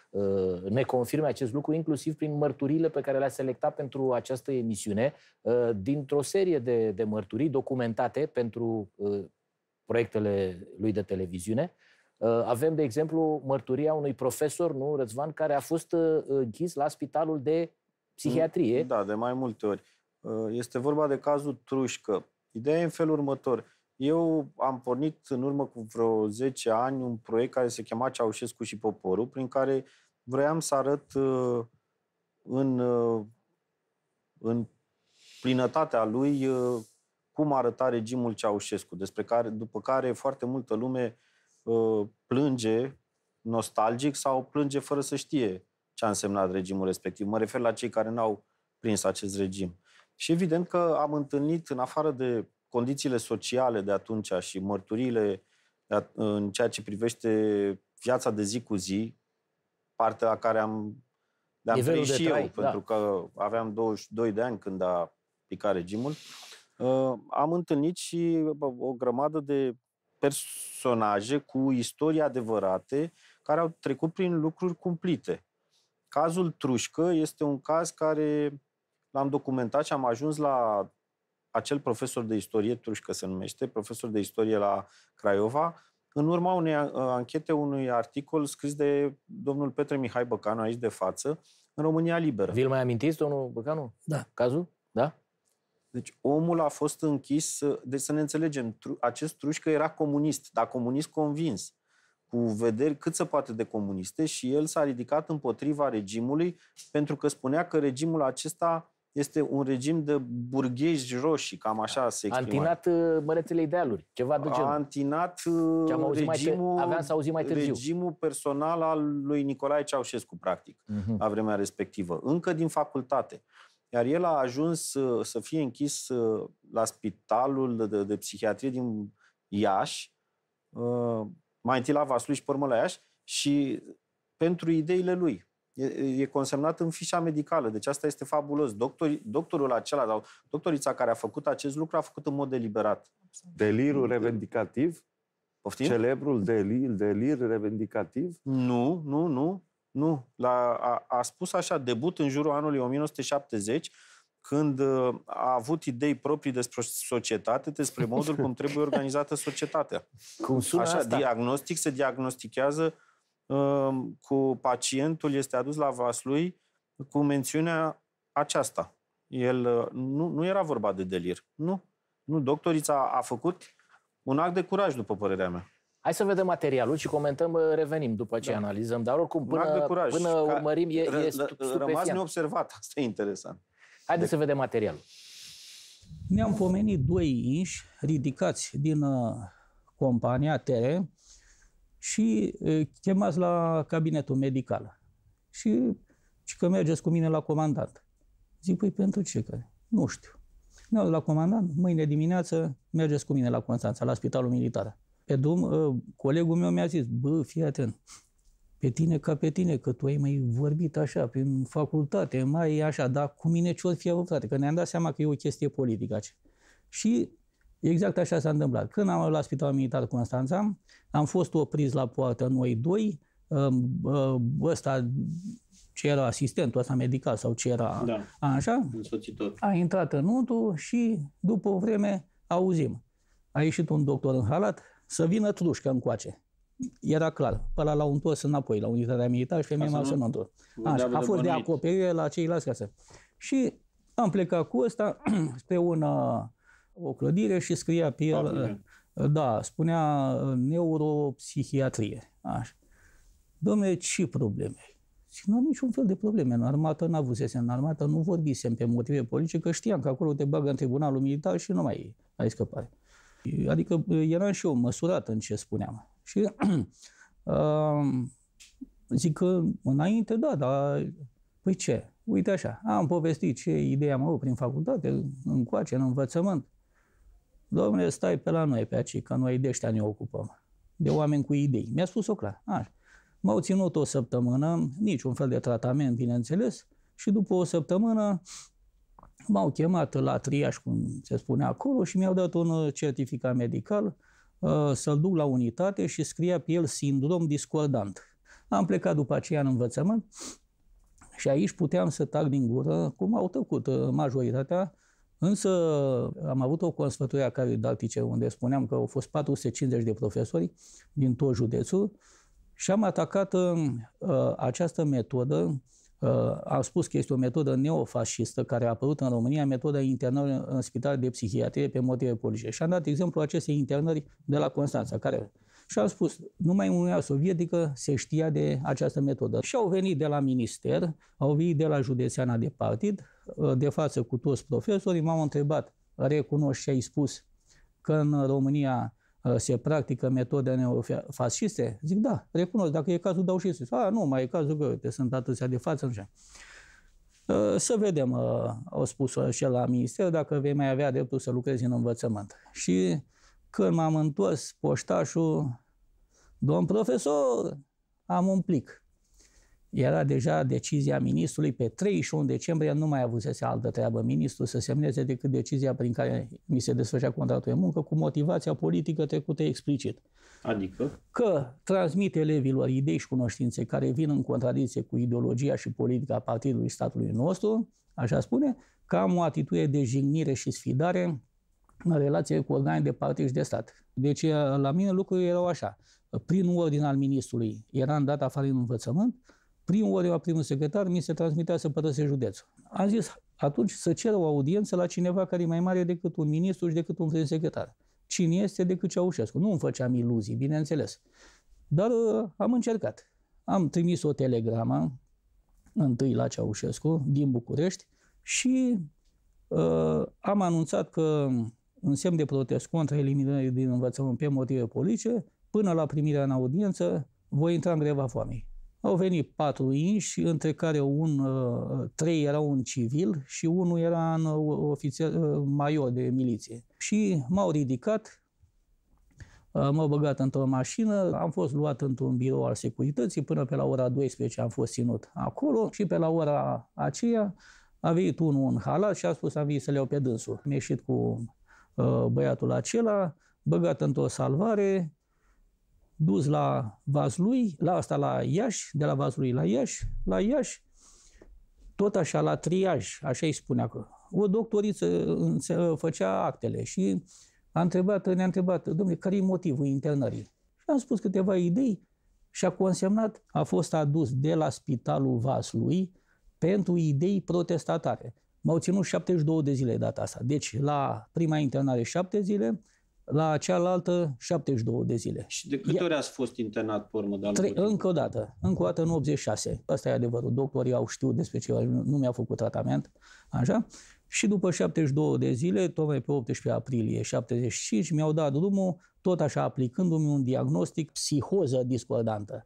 uh, ne confirme acest lucru, inclusiv prin mărturile pe care le-a selectat pentru această emisiune, uh, dintr-o serie de, de mărturii documentate pentru uh, proiectele lui de televiziune. Uh, avem, de exemplu, mărturia unui profesor, nu, Răzvan, care a fost uh, închis la spitalul de psihiatrie. Mm, da, de mai multe ori. Uh, este vorba de cazul Trușcă. Ideea e în felul următor. Eu am pornit în urmă cu vreo 10 ani un proiect care se chema Ceaușescu și Poporul, prin care vroiam să arăt uh, în, uh, în plinătatea lui cum arăta regimul Ceaușescu, despre care, după care foarte multă lume plânge nostalgic sau plânge fără să știe ce a însemnat regimul respectiv. Mă refer la cei care n-au prins acest regim. Și evident că am întâlnit, în afară de condițiile sociale de atunci și mărturiile în ceea ce privește viața de zi cu zi, partea la care am le-am trăit și trai, eu, da. pentru că aveam 22 de ani când a picat regimul, ă, am întâlnit și o grămadă de personaje cu istorii adevărate care au trecut prin lucruri cumplite. Cazul Trușcă este un caz care L-am documentat și am ajuns la acel profesor de istorie, Trușcă se numește, profesor de istorie la Craiova, în urma unei uh, anchete, unui articol scris de domnul Petre Mihai Băcanu, aici de față, în România Liberă. Vi-l mai amintiți, domnul Băcanu? Da. Cazul? Da? Deci omul a fost închis, uh, deci să ne înțelegem, acest trușcă era comunist, dar comunist convins, cu vederi cât se poate de comuniste și el s-a ridicat împotriva regimului pentru că spunea că regimul acesta este un regim de burghezi roșii, cam așa da. se exprimă. Antinat uh, mărețele idealuri, ceva de genul. antinat uh, regimul, mai aveam să mai târziu. regimul personal al lui Nicolae Ceaușescu, practic, uh-huh. la vremea respectivă, încă din facultate. Iar el a ajuns uh, să fie închis la spitalul de, de, de psihiatrie din Iași, mai întâi la Vaslui și pe urmă la Iași, și pentru ideile lui, e, e consemnat în fișa medicală. Deci asta este fabulos. Doctor, doctorul acela sau doctorița care a făcut acest lucru a făcut în mod deliberat. Delirul revendicativ? Poftim? Celebrul delir, delir revendicativ? Nu, nu, nu. Nu. La, a, a spus așa, debut în jurul anului 1970, când uh, a avut idei proprii despre societate, despre modul cum trebuie organizată societatea. Cum sună Așa, asta? diagnostic se diagnostichează Um, cu pacientul este adus la vaslui cu mențiunea aceasta. El uh, nu, nu era vorba de delir. Nu. Nu, doctorița a făcut un act de curaj, după părerea mea. Hai să vedem materialul și comentăm, uh, revenim după ce da. analizăm. Dar oricum, până, de curaj, până urmărim, e, ră, e Rămas neobservat, asta e interesant. Haideți de... Deci- să vedem materialul. Ne-am pomenit doi inși ridicați din uh, compania TR, și chemați la cabinetul medical. Și, și că mergeți cu mine la comandant. Zic, păi pentru ce? Că nu știu. Ne-au la comandant, mâine dimineață mergeți cu mine la Constanța, la spitalul militar. Pe drum, colegul meu mi-a zis, bă, fii atent, pe tine ca pe tine, că tu ai mai vorbit așa, prin facultate, mai așa, dar cu mine ce o fi avut, frate? Că ne-am dat seama că e o chestie politică. Și Exact așa s-a întâmplat. Când am luat la Spitalul Militar Constanța, am fost opriți la poartă noi doi, ăsta ce era asistentul ăsta medical sau ce era da. așa, Însoțitor. a intrat în untul și după o vreme auzim. A ieșit un doctor în halat să vină trușcă încoace. Era clar, pe la un au întors înapoi la unitatea militară și femeia m-a să nu a, Așa, a fost de, de acoperire la ceilalți casă. Și am plecat cu ăsta spre un uh, o clădire și scria pe el, Papine. Ah, uh, da, spunea uh, neuropsihiatrie. Așa. Domne, ce probleme? Și nu am niciun fel de probleme. În armată n avusesem, în armată nu vorbisem pe motive politice, că știam că acolo te bagă în tribunalul militar și nu mai ai scăpare. Adică uh, eram și eu măsurat în ce spuneam. Și zic că înainte, da, dar păi ce? Uite așa, am povestit ce idee am avut prin facultate, încoace, în învățământ domnule, stai pe la noi, pe aici, că noi de ăștia ne ocupăm, de oameni cu idei. Mi-a spus-o clar. Așa. M-au ținut o săptămână, niciun fel de tratament, bineînțeles, și după o săptămână m-au chemat la triaj, cum se spune acolo, și mi-au dat un uh, certificat medical uh, să-l duc la unitate și scria pe el sindrom discordant. Am plecat după aceea în învățământ și aici puteam să tac din gură, cum au tăcut uh, majoritatea Însă am avut o consfătuie a cadrei didactice unde spuneam că au fost 450 de profesori din tot județul și am atacat uh, această metodă Uh, am spus că este o metodă neofascistă care a apărut în România, metoda internării în spital de psihiatrie pe motive politice. Și am dat exemplu acestei internări de la Constanța, care și am spus, numai în Uniunea Sovietică se știa de această metodă. Și au venit de la minister, au venit de la județeana de partid, Uh, de față cu toți profesorii, m-au întrebat, recunoști și ai spus că în România uh, se practică metode neofasciste? Zic, da, recunosc, dacă e cazul, dau și sus. A, nu, mai e cazul că uite, sunt atâția de față, nu uh, știu. Să vedem, au spus și la minister, dacă vei mai avea dreptul să lucrezi în învățământ. Și când m-am întors, poștașul, domn profesor, am un plic era deja decizia ministrului pe 31 decembrie, nu mai avusese altă treabă ministrul să semneze decât decizia prin care mi se desfășea contractul de muncă cu motivația politică trecută explicit. Adică? Că transmit elevilor idei și cunoștințe care vin în contradicție cu ideologia și politica partidului statului nostru, așa spune, că am o atitudine de jignire și sfidare în relație cu organele de partid și de stat. Deci, la mine lucrurile erau așa. Prin ordin al ministrului eram dat afară în învățământ, Primul ori la primul secretar, mi se transmitea să părăsesc județul. Am zis, atunci să cer o audiență la cineva care e mai mare decât un ministru și decât un prim secretar. Cine este decât Ceaușescu? Nu îmi făceam iluzii, bineînțeles. Dar uh, am încercat. Am trimis o telegramă întâi la Ceaușescu din București și uh, am anunțat că în semn de protest contra eliminării din învățământ pe motive politice, până la primirea în audiență, voi intra în greva foamei. Au venit patru inși, între care un, uh, trei erau un civil și unul era în uh, ofițer, uh, major de miliție. Și m-au ridicat, m-au băgat într-o mașină, am fost luat într-un birou al securității, până pe la ora 12 am fost ținut acolo și pe la ora aceea a venit unul în halat și a spus am venit să le iau pe dânsul. Am ieșit cu băiatul acela, băgat într-o salvare, dus la Vaslui, la asta la Iași, de la Vaslui la Iași, la Iași, tot așa, la triaj, așa îi spunea acolo. O doctoriță făcea actele și a întrebat, ne-a întrebat, domnule, care e motivul internării? Și am spus câteva idei și a consemnat, a fost adus de la spitalul Vaslui pentru idei protestatare. M-au ținut 72 de zile data asta. Deci, la prima internare 7 zile, la cealaltă 72 de zile. Și de câte ori ați fost internat pe urmă? De încă o dată, încă o dată în 86. Asta e adevărul. Doctorii au știut despre ce nu mi au făcut tratament, așa. Și după 72 de zile, tocmai pe 18 aprilie 75, mi-au dat drumul, tot așa aplicându-mi un diagnostic psihoză discordantă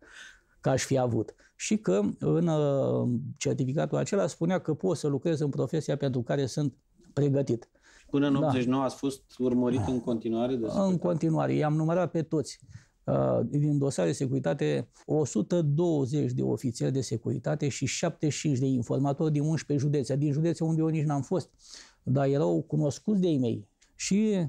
că aș fi avut. Și că în uh, certificatul acela spunea că pot să lucrez în profesia pentru care sunt pregătit. Până în 89 da. ați fost urmărit în continuare? De în continuare. I-am numărat pe toți. Uh, din dosare de securitate, 120 de ofițeri de securitate și 75 de informatori din 11 județe. Din județe unde eu nici n-am fost, dar erau cunoscuți de ei mei. Și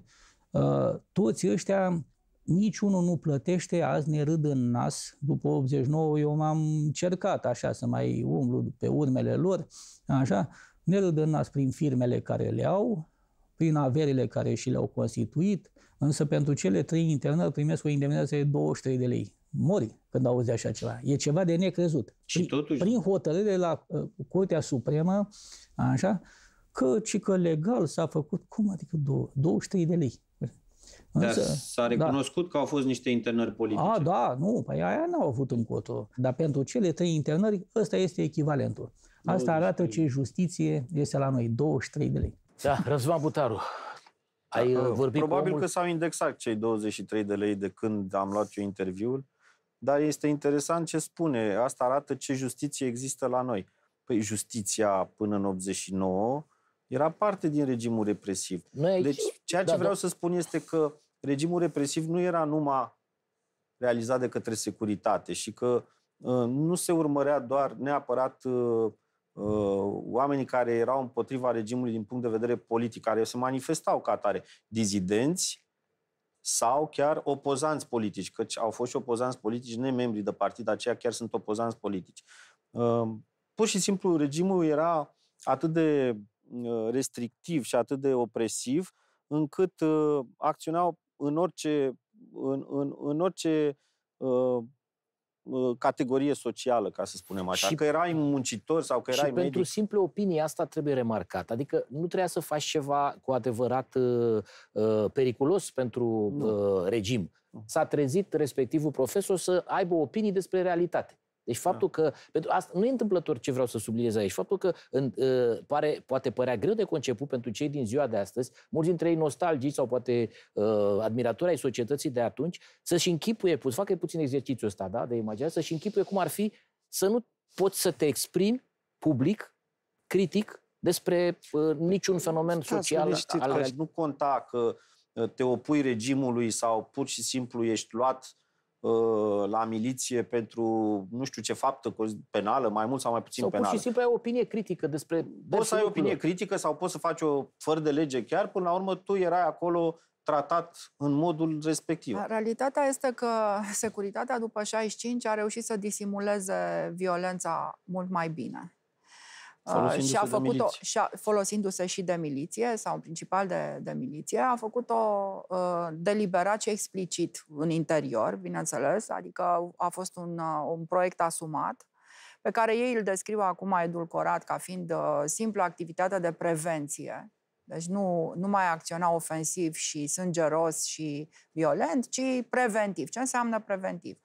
uh, toți ăștia niciunul nu plătește, azi ne râd în nas. După 89 eu m-am încercat așa să mai umblu pe urmele lor, așa, ne râd în nas prin firmele care le au, prin averile care și le-au constituit, însă pentru cele trei internări primesc o indemnizație de 23 de lei. Mori când auzi așa ceva. E ceva de necrezut. Păi și, prin, totuși... prin hotărâre la uh, Curtea Supremă, așa, că, ci că legal s-a făcut, cum adică 23 de lei? Însă, s-a da. recunoscut da. că au fost niște internări politice. A, da, nu, păi aia n-au avut cotru. Dar pentru cele trei internări, ăsta este echivalentul. Asta arată ce justiție este la noi, 23 de lei. Da, Răzvan Butaru, da, ai da, vorbit Probabil omul... că s-au indexat cei 23 de lei de când am luat eu interviul, dar este interesant ce spune. Asta arată ce justiție există la noi. Păi justiția până în 89 era parte din regimul represiv. Noi, deci ceea ce da, da. vreau da. să spun este că regimul represiv nu era numai realizat de către securitate și că uh, nu se urmărea doar neapărat uh, Uh, oamenii care erau împotriva regimului din punct de vedere politic, care se manifestau ca atare, dizidenți sau chiar opozanți politici, căci au fost și opozanți politici, nemembri de partid, aceia chiar sunt opozanți politici. Uh, pur și simplu, regimul era atât de uh, restrictiv și atât de opresiv, încât acționau în orice, în, în, în orice Uh, categorie socială, ca să spunem așa, și, că erai muncitor sau că erai și medic. pentru simple opinie asta trebuie remarcat. Adică nu trebuia să faci ceva cu adevărat uh, uh periculos pentru uh, regim. S-a trezit respectivul profesor să aibă opinii despre realitate. Deci da. faptul da. că, pentru asta nu e întâmplător ce vreau să subliniez aici, faptul că în, uh, pare, poate părea greu de conceput pentru cei din ziua de astăzi, mulți dintre ei nostalgici sau poate uh, admiratori ai societății de atunci, să-și închipuie, să facă puțin exercițiul ăsta da, de imaginație, să-și închipuie cum ar fi să nu poți să te exprimi public, critic, despre uh, niciun fenomen da, social. al... Nu conta că te opui regimului sau pur și simplu ești luat Uh, la miliție pentru nu știu ce faptă penală, mai mult sau mai puțin sau penală. Sau pur și simplu ai o opinie critică despre... Poți să ai o opinie critică sau poți să faci o fără de lege chiar, până la urmă tu erai acolo tratat în modul respectiv. Realitatea este că securitatea după 65 a reușit să disimuleze violența mult mai bine. Ah, și a făcut-o, și a, folosindu-se și de miliție, sau în principal de, de miliție, a făcut-o uh, deliberat și explicit în interior, bineînțeles, adică a fost un, uh, un proiect asumat, pe care ei îl descriu acum edulcorat ca fiind uh, simplă activitate de prevenție. Deci nu, nu mai acționa ofensiv și sângeros și violent, ci preventiv. Ce înseamnă preventiv?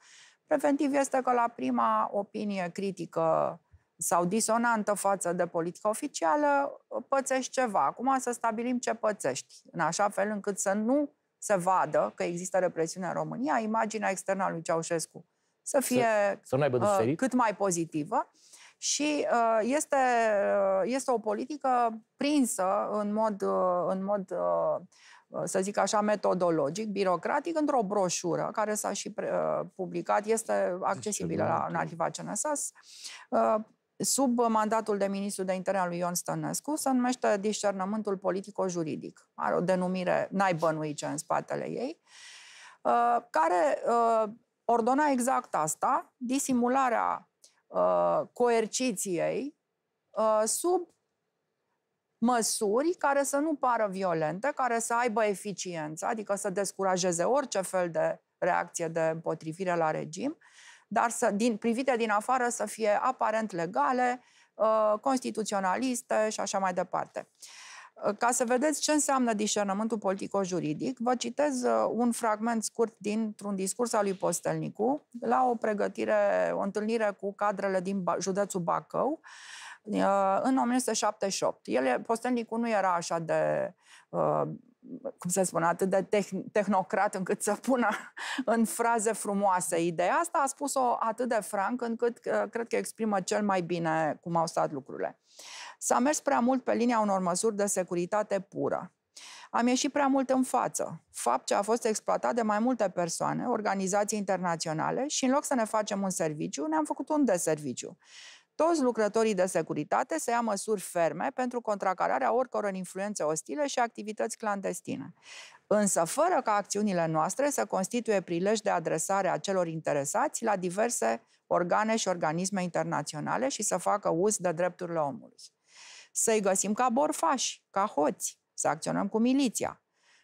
Preventiv este că la prima opinie critică sau disonantă față de politica oficială, pățești ceva. Acum să stabilim ce pățești, în așa fel încât să nu se vadă că există represiune în România, imaginea externă a lui Ceaușescu să fie să, să uh, cât mai pozitivă. Și uh, este, uh, este o politică prinsă în mod, uh, în mod uh, să zic așa, metodologic, birocratic, într-o broșură care s-a și uh, publicat, este accesibilă da, la, în arhiva CNSAS. Uh, sub mandatul de ministru de interne al lui Ion Stănescu, se numește discernământul politico-juridic. Are o denumire, n ce în spatele ei, uh, care uh, ordona exact asta, disimularea uh, coerciției sub măsuri care să nu pară violente, care să aibă eficiență, adică să descurajeze orice fel de reacție de împotrivire la regim, uh, dar să, din, privite din afară să fie aparent legale, uh, constituționaliste și așa mai departe. Uh, ca să vedeți ce înseamnă discernământul politico-juridic, vă citez uh, un fragment scurt dintr-un discurs al lui Postelnicu la o pregătire, o întâlnire cu cadrele din județul Bacău în 1978. El, Postelnicu nu era așa de cum să spun, atât de tehnocrat încât să pună în fraze frumoase ideea asta, a spus-o atât de franc încât uh, cred că exprimă cel mai bine cum au stat lucrurile. S-a mers prea mult pe linia unor măsuri de securitate pură. Am ieșit prea mult în față, fapt ce a fost exploatat de mai multe persoane, organizații internaționale și în loc să ne facem un serviciu, ne-am făcut un deserviciu toți lucrătorii de securitate să ia măsuri ferme pentru contracararea oricăror influențe ostile și activități clandestine. Însă, fără ca acțiunile noastre să constituie prilej de adresare a celor interesați la diverse organe și organisme internaționale și să facă uz de drepturile omului. Să-i găsim ca borfași, ca hoți, să acționăm cu miliția,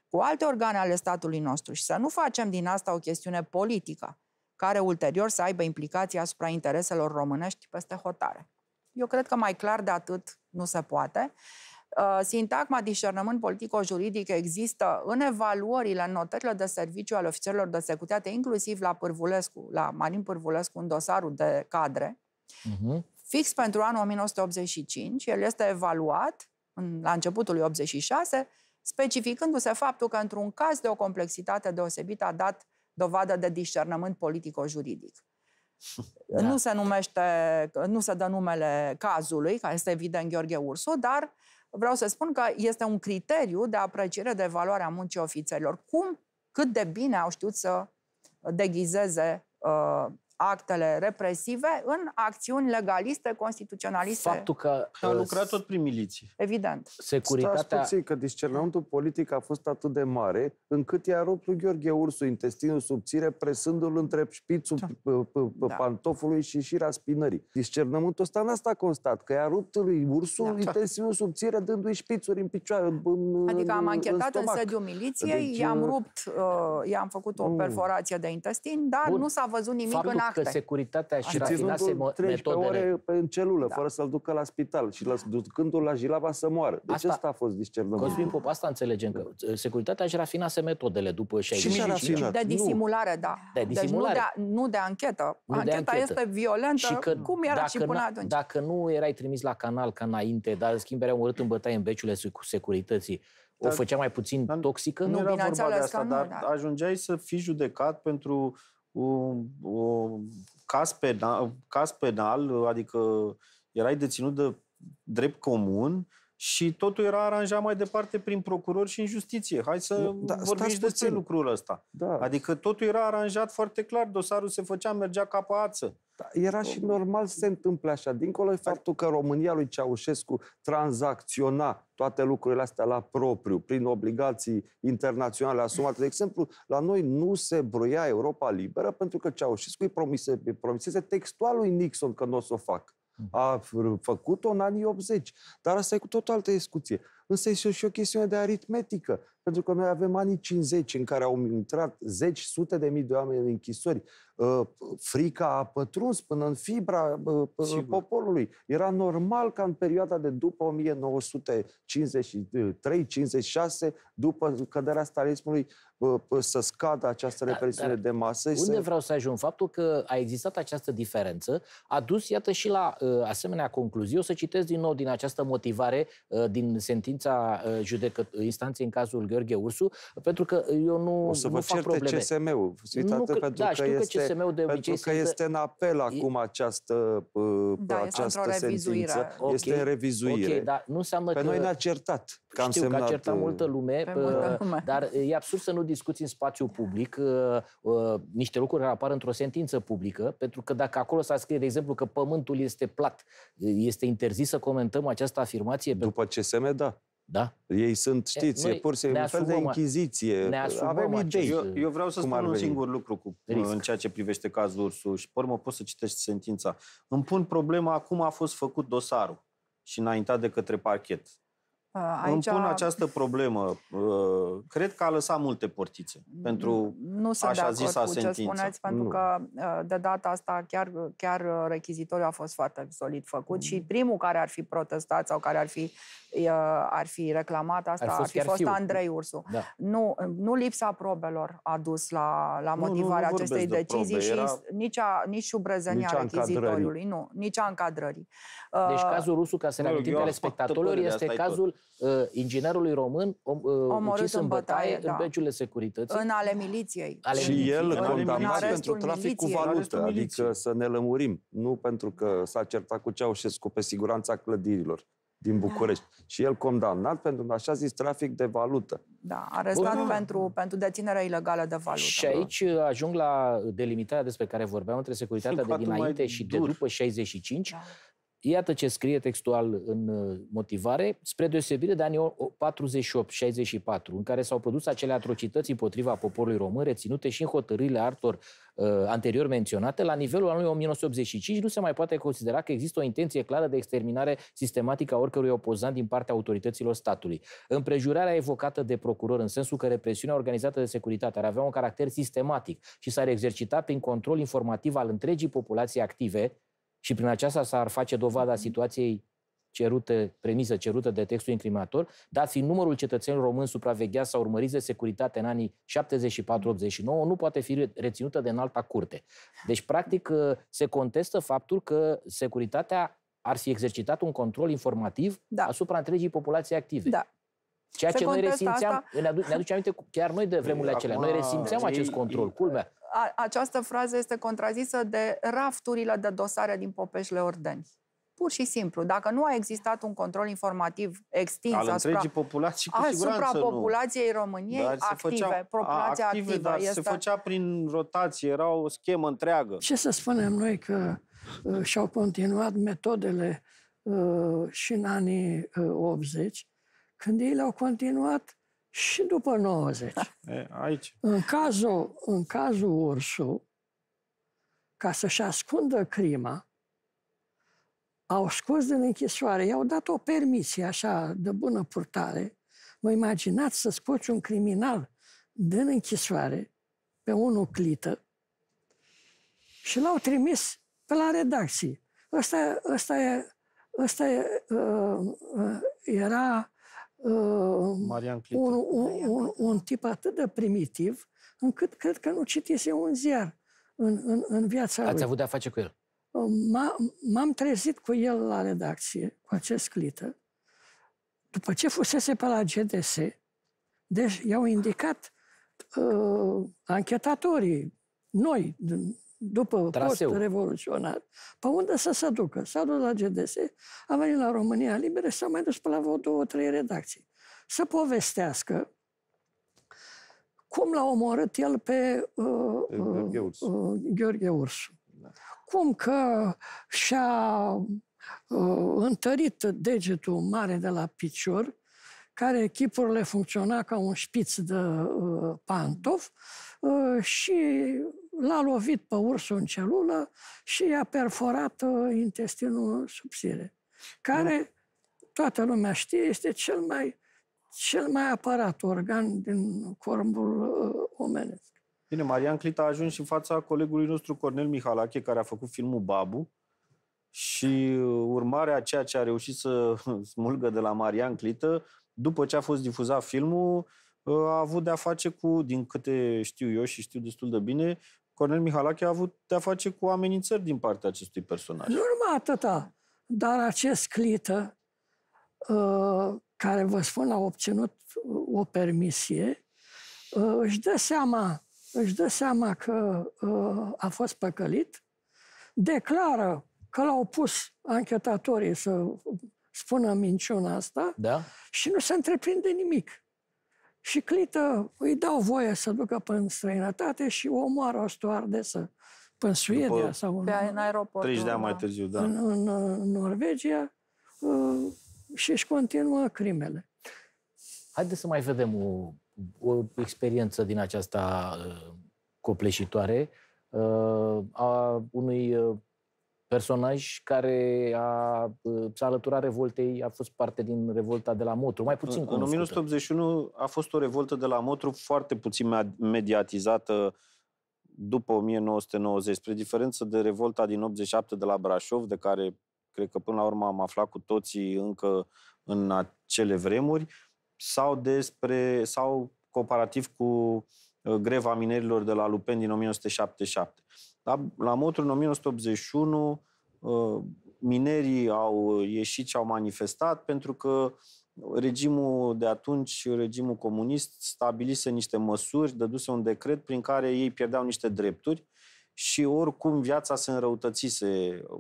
cu alte organe ale statului nostru și să nu facem din asta o chestiune politică, care ulterior să aibă implicații asupra intereselor românești peste hotare. Eu cred că mai clar de atât nu se poate. Uh, sintagma discernământ politico-juridic există în evaluările, în notările de serviciu al ofițerilor de securitate, inclusiv la Pârvulescu, la Marin Pârvulescu, în dosarul de cadre. Uh-huh. Fix pentru anul 1985, el este evaluat în, la începutul lui 86, specificându-se faptul că într-un caz de o complexitate deosebită a dat dovadă de discernământ politico-juridic. Da. Nu se numește, nu se dă numele cazului, care este evident Gheorghe Ursu, dar vreau să spun că este un criteriu de apreciere de valoare a muncii ofițerilor. Cum, cât de bine au știut să deghizeze uh, actele represive în acțiuni legaliste, constituționaliste. Faptul că... a uh, lucrat tot prin miliții. Evident. Securitatea... Stați puțin, că discernământul politic a fost atât de mare încât i-a rupt lui Gheorghe Ursu intestinul subțire presându-l între șpițul da. da. pantofului și șira spinării. Discernământul ăsta n-a stat constat, că i-a rupt lui Ursu da. intestinul subțire dându-i șpițuri în picioare. În, în, adică am anchetat în, în sediul miliției, deci, i-am uh, rupt, uh, i-am făcut o perforație de intestin, dar Bun. nu s-a văzut nimic Faptul în exact. că securitatea și rafinase metodele. ore în celulă, da. fără să-l ducă la spital și ducându-l la Jilava să moară. Deci asta, asta a fost discernământul. Cosmin Pop, asta înțelegem, că ă, securitatea și rafinase metodele după 60 și, și, și de disimulare, nu. da. De disimulare. Deci nu de, nu de anchetă. Nu Ancheta de anchetă. este violentă, și că, cum era dacă și până atunci. Dacă nu erai trimis la canal ca înainte, dar în schimb erai urât în bătaie în beciule cu securității, o făcea mai puțin toxică? Nu, nu era vorba de asta, dar dar ajungeai să fii judecat pentru o caz, penal, caz penal, adică erai deținut de drept comun și totul era aranjat mai departe prin procurori și în justiție. Hai să da, vorbim și despre lucrul ăsta. Da. Adică totul era aranjat foarte clar, dosarul se făcea, mergea ca pe ață. Da, era și normal să se întâmple așa. Dincolo de faptul că România lui Ceaușescu tranzacționa toate lucrurile astea la propriu, prin obligații internaționale asumate. De exemplu, la noi nu se broia Europa liberă pentru că Ceaușescu îi promise, îi promisese textual lui Nixon că nu o să o facă. A făcut-o în anii 80. Dar asta e cu tot altă discuție. Însă este și o chestiune de aritmetică, pentru că noi avem anii 50 în care au intrat zeci, sute de mii de oameni în închisori. Uh, frica a pătruns până în fibra uh, uh, Sigur. poporului. Era normal ca în perioada de după 1953-56, după căderea stalinismului, să scadă această represiune dar, dar de masă. Unde se... vreau să ajung? Faptul că a existat această diferență a dus, iată, și la asemenea concluzie. O să citesc din nou din această motivare, din sentință ședința ă, judecăt, instanței în cazul Gheorghe Ursu, pentru că eu nu, o să vă nu fac CSM-ul, nu, că, pentru da, că, că este, că de pentru că este în apel acum această, ă, da, această este sentință. Revizuire. Okay, este în revizuire. Okay, dar nu înseamnă Pe că... noi ne-a certat. Că am Știu că a certat uh, multă lume, pe lume, dar e absurd să nu discuți în spațiu public uh, uh, niște lucruri care apar într-o sentință publică, pentru că dacă acolo s-a scris, de exemplu, că pământul este plat, este interzis să comentăm această afirmație. După CSM, da. Da? Ei sunt, știți, Noi e pur și simplu fel de inchiziție. Ne Avem idei. Eu, eu vreau să spun un singur lucru cu, risc. în ceea ce privește cazul Ursu și, pe urmă, pot să citești sentința. Îmi pun problema cum a fost făcut dosarul și înaintat de către parchet. Uh, aici... Îmi pun această problemă. Uh, cred că a lăsat multe portițe pentru nu sunt așa de acord cu ce spuneți, pentru nu. că uh, de data asta chiar, chiar rechizitorul a fost foarte solid făcut mm. și primul care ar fi protestat sau care ar fi ar fi reclamat asta, ar, fost ar fi fost Andrei Ursu. Da. Nu, nu lipsa probelor a dus la, la motivarea nu, nu, nu acestei de decizii probe, și era... nici, a, nici șubrezenia nici rechizitoriului, nu, nici a încadrării. Deci uh, cazul Rusu, ca să ne amintim spectatorilor este cazul uh, inginerului român um, uh, omorât ucis în bătaie, în, da. în beciurile securității. În ale miliției. Ale și miliției. el condamnat pentru trafic cu valută, adică să ne lămurim. Nu pentru că s-a certat cu Ceaușescu pe siguranța clădirilor din da. București. Și el condamnat pentru, așa zis, trafic de valută. Da, arestat Bun. Da. pentru, pentru deținerea ilegală de valută. Și aici da. ajung la delimitarea despre care vorbeam între securitatea de dinainte și de după 65. Da. Iată ce scrie textual în uh, motivare, spre deosebire de anii 48-64, în care s-au produs acele atrocități împotriva poporului român reținute și în hotărârile artor uh, anterior menționate, la nivelul anului 1985 nu se mai poate considera că există o intenție clară de exterminare sistematică a oricărui opozant din partea autorităților statului. Împrejurarea evocată de procuror în sensul că represiunea organizată de securitate ar avea un caracter sistematic și s-ar exercita prin control informativ al întregii populații active, și prin aceasta s-ar face dovada mhm. situației cerută, premisă cerută de textul incriminator, dat fiind numărul cetățenilor români supravegheați sau urmăriți de securitate în anii 74-89, nu poate fi reținută de înalta curte. Deci, practic, ă, se contestă faptul că securitatea ar fi exercitat un control informativ da. asupra întregii populații active. Da. Ceea se ce noi resimțeam, asta... ne, aduce aminte chiar noi de vremurile Acum, acelea, noi resimțeam ei, acest control, culmea. A, această frază este contrazisă de rafturile de dosare din Popeșle Ordeni. Pur și simplu, dacă nu a existat un control informativ extins Al asupra, populații, cu asupra populației României dar active, făcea, populația a, active, activă. Dar este... se făcea prin rotație, era o schemă întreagă. Ce să spunem noi că uh, și-au continuat metodele uh, și în anii uh, 80, când ei au continuat și după 90. E, aici. În cazul, în cazul Ursu, ca să-și ascundă crima, au scos din închisoare, i-au dat o permisie așa de bună purtare. Vă imaginați să scoți un criminal din închisoare pe unul clită și l-au trimis pe la redacție. Ăsta, ăsta, e, ăsta e, uh, uh era Marian un, un, un, un tip atât de primitiv, încât cred că nu citise un ziar în, în, în viața Ați lui. avut de-a face cu el? M-am trezit cu el la redacție, cu acest Clită, după ce fusese pe la GDS, deci i-au indicat uh, anchetatorii, noi, după postul revoluționar, pe unde să se ducă. S-a dus la GDS, a venit la România Liberă și s-a mai dus pe la vreo două, trei redacții. Să povestească cum l-a omorât el pe uh, Gheorghe uh, Ursu. Uh, Gheorghe Ursu. Da. Cum că și-a uh, întărit degetul mare de la picior care chipurile funcționa ca un șpiț de uh, pantof uh, și l-a lovit pe ursul în celulă și i-a perforat uh, intestinul subțire, care, da. toată lumea știe, este cel mai, cel mai apărat organ din corpul uh, omenesc. Bine, Marian Clita a ajuns în fața colegului nostru Cornel Mihalache, care a făcut filmul Babu, și uh, urmarea ceea ce a reușit să smulgă de la Marian Clită, după ce a fost difuzat filmul, ă, a avut de-a face cu, din câte știu eu și știu destul de bine, Cornel Mihalache a avut de-a face cu amenințări din partea acestui personaj. Nu numai atâta, dar acest clită, ă, care vă spun a obținut o permisie, ă, își dă seama, își dă seama că a fost păcălit, declară că l-au pus anchetatorii să spună minciuna asta da? și nu se întreprinde nimic. Și Clită îi dau voie să ducă până în străinătate și omoară o stoardesă până în Suedia După sau în, în aeroport. 30 de ani mai da. târziu, da. În, în, în Norvegia uh, și își continuă crimele. Haideți să mai vedem o, o experiență din aceasta uh, copleșitoare uh, a unui personaj care a, s-a alăturat revoltei, a fost parte din revolta de la Motru, mai puțin cunoscută. În 1981 a fost o revoltă de la Motru foarte puțin mediatizată după 1990, spre diferență de revolta din 87 de la Brașov, de care cred că până la urmă am aflat cu toții încă în acele vremuri, sau despre sau comparativ cu uh, greva minerilor de la Lupen din 1977. La, la Motru, în 1981, uh, minerii au ieșit și au manifestat pentru că regimul de atunci, regimul comunist, stabilise niște măsuri, dăduse un decret prin care ei pierdeau niște drepturi și oricum viața se înrăutățise uh,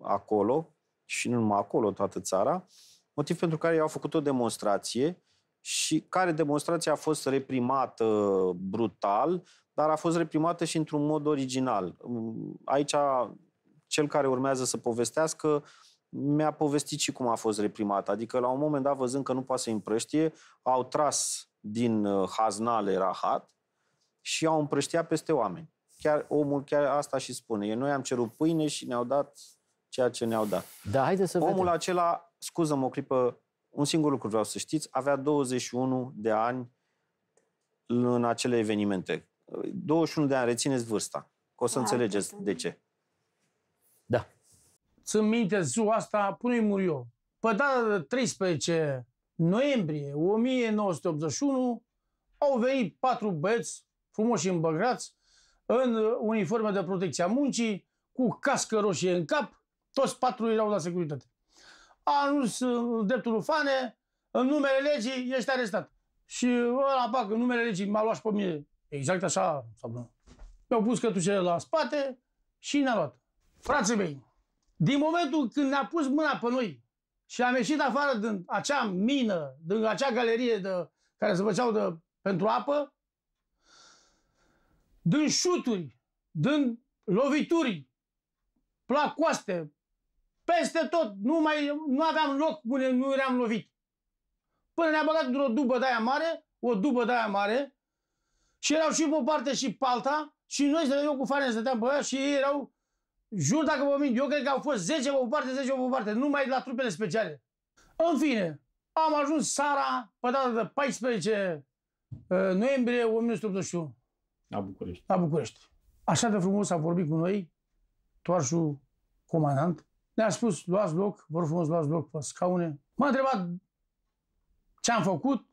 acolo și nu numai acolo, toată țara, motiv pentru care ei au făcut o demonstrație și care demonstrația a fost reprimată brutal, dar a fost reprimată și într-un mod original. Mm, aici, cel care urmează să povestească mi-a povestit și cum a fost reprimat. Adică, la un moment dat, văzând că nu poate să împrăștie, au tras din uh, haznale rahat și au împrăștiat peste oameni. Chiar omul chiar asta și spune. noi am cerut pâine și ne-au dat ceea ce ne-au dat. Da, haide să Omul vedem. acela, scuză-mă o clipă, un singur lucru vreau să știți, avea 21 de ani în acele evenimente 21 de ani, rețineți vârsta. Că o să da, înțelegeți da, da. de ce. Da. Țin minte ziua asta până eu. Pe data de 13 noiembrie 1981 au venit patru băieți frumoși îmbăgrați în uniforme de protecție a muncii, cu cască roșie în cap, toți patru erau la securitate. A anunț uh, dreptul Fane, în numele legii ești arestat. Și ăla, pac, în numele legii m-a luat și pe mine Exact așa s-a plâns. Mi-au pus cătușele la spate și ne-a luat. Frații mei, din momentul când ne-a pus mâna pe noi și am ieșit afară din acea mină, din acea galerie de, care se făceau de, pentru apă, din șuturi, din lovituri, placoaste, peste tot, nu, mai, nu aveam loc unde nu eram lovit. Până ne-a băgat într-o dubă de aia mare, o dubă de aia mare, și erau și pe o parte și pe alta și noi stăteam, eu cu Fane stăteam pe aia și ei erau, jur dacă vă mint, eu cred că au fost 10 pe o parte, 10 pe o parte, numai la trupele speciale. În fine, am ajuns sara pe data de 14 uh, noiembrie 1981. La București. La București. Așa de frumos a vorbit cu noi, toarșul comandant. Ne-a spus, luați loc, vă rog frumos, luați loc pe scaune. M-a întrebat ce am făcut,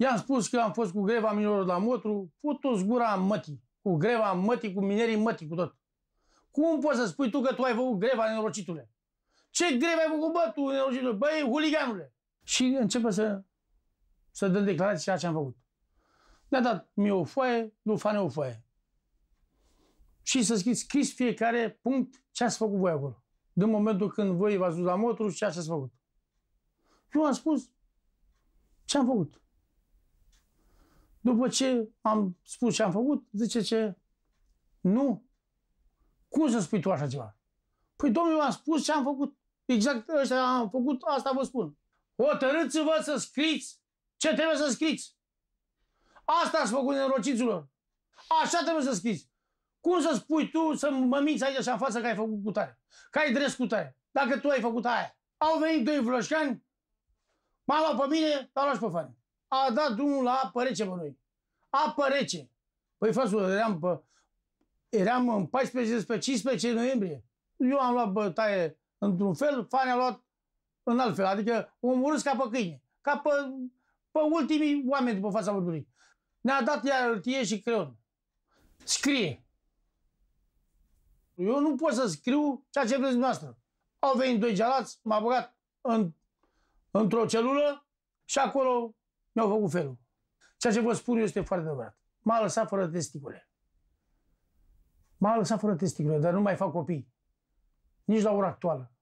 I-am spus că am fost cu greva minorilor la Motru, fut gura mătii, cu greva mătii, cu minerii mătii, cu tot. Cum poți să spui tu că tu ai făcut greva, nenorocitule? Ce greva ai făcut, bă, tu, nenorocitule? Băi, huliganule! Și începe să, să dăm declarații ceea ce am făcut. Ne a dat mie o foaie, lui Fane o foaie. Și să scriți scris fiecare punct ce ați făcut voi acolo. Din momentul când voi v-ați dus la motru și ce ați făcut. Eu am spus ce am făcut. După ce am spus ce am făcut, zice ce nu. Cum să spui tu așa ceva? Păi mi am spus ce am făcut. Exact ăștia am făcut, asta vă spun. Hotărâți-vă să scriți ce trebuie să scriți. Asta ați făcut nenorocițiilor. Așa trebuie să scriți. Cum să spui tu să mă minți aici așa în față că ai făcut cutare? Că ai dres cutare? Dacă tu ai făcut aia. Au venit doi vlășcani, m-au luat pe mine, l-au luat pe fane a dat drumul la apă rece pe noi. Apă rece. Păi, fasul, eram, pe, eram în 14 pe 15 noiembrie. Eu am luat bătaie într-un fel, Fane a luat în alt fel. Adică omorâs ca pe câine. Ca pe, pe ultimii oameni după fața vădurii. Ne-a dat iar tie și creon. Scrie. Eu nu pot să scriu ceea ce vreți dumneavoastră. Au venit doi gealați, m-a băgat în, într-o celulă și acolo mi-au făcut felul. Ceea ce vă spun eu este foarte adevărat. M-a lăsat fără testicule. M-a lăsat fără testicule, dar nu mai fac copii. Nici la ora actuală.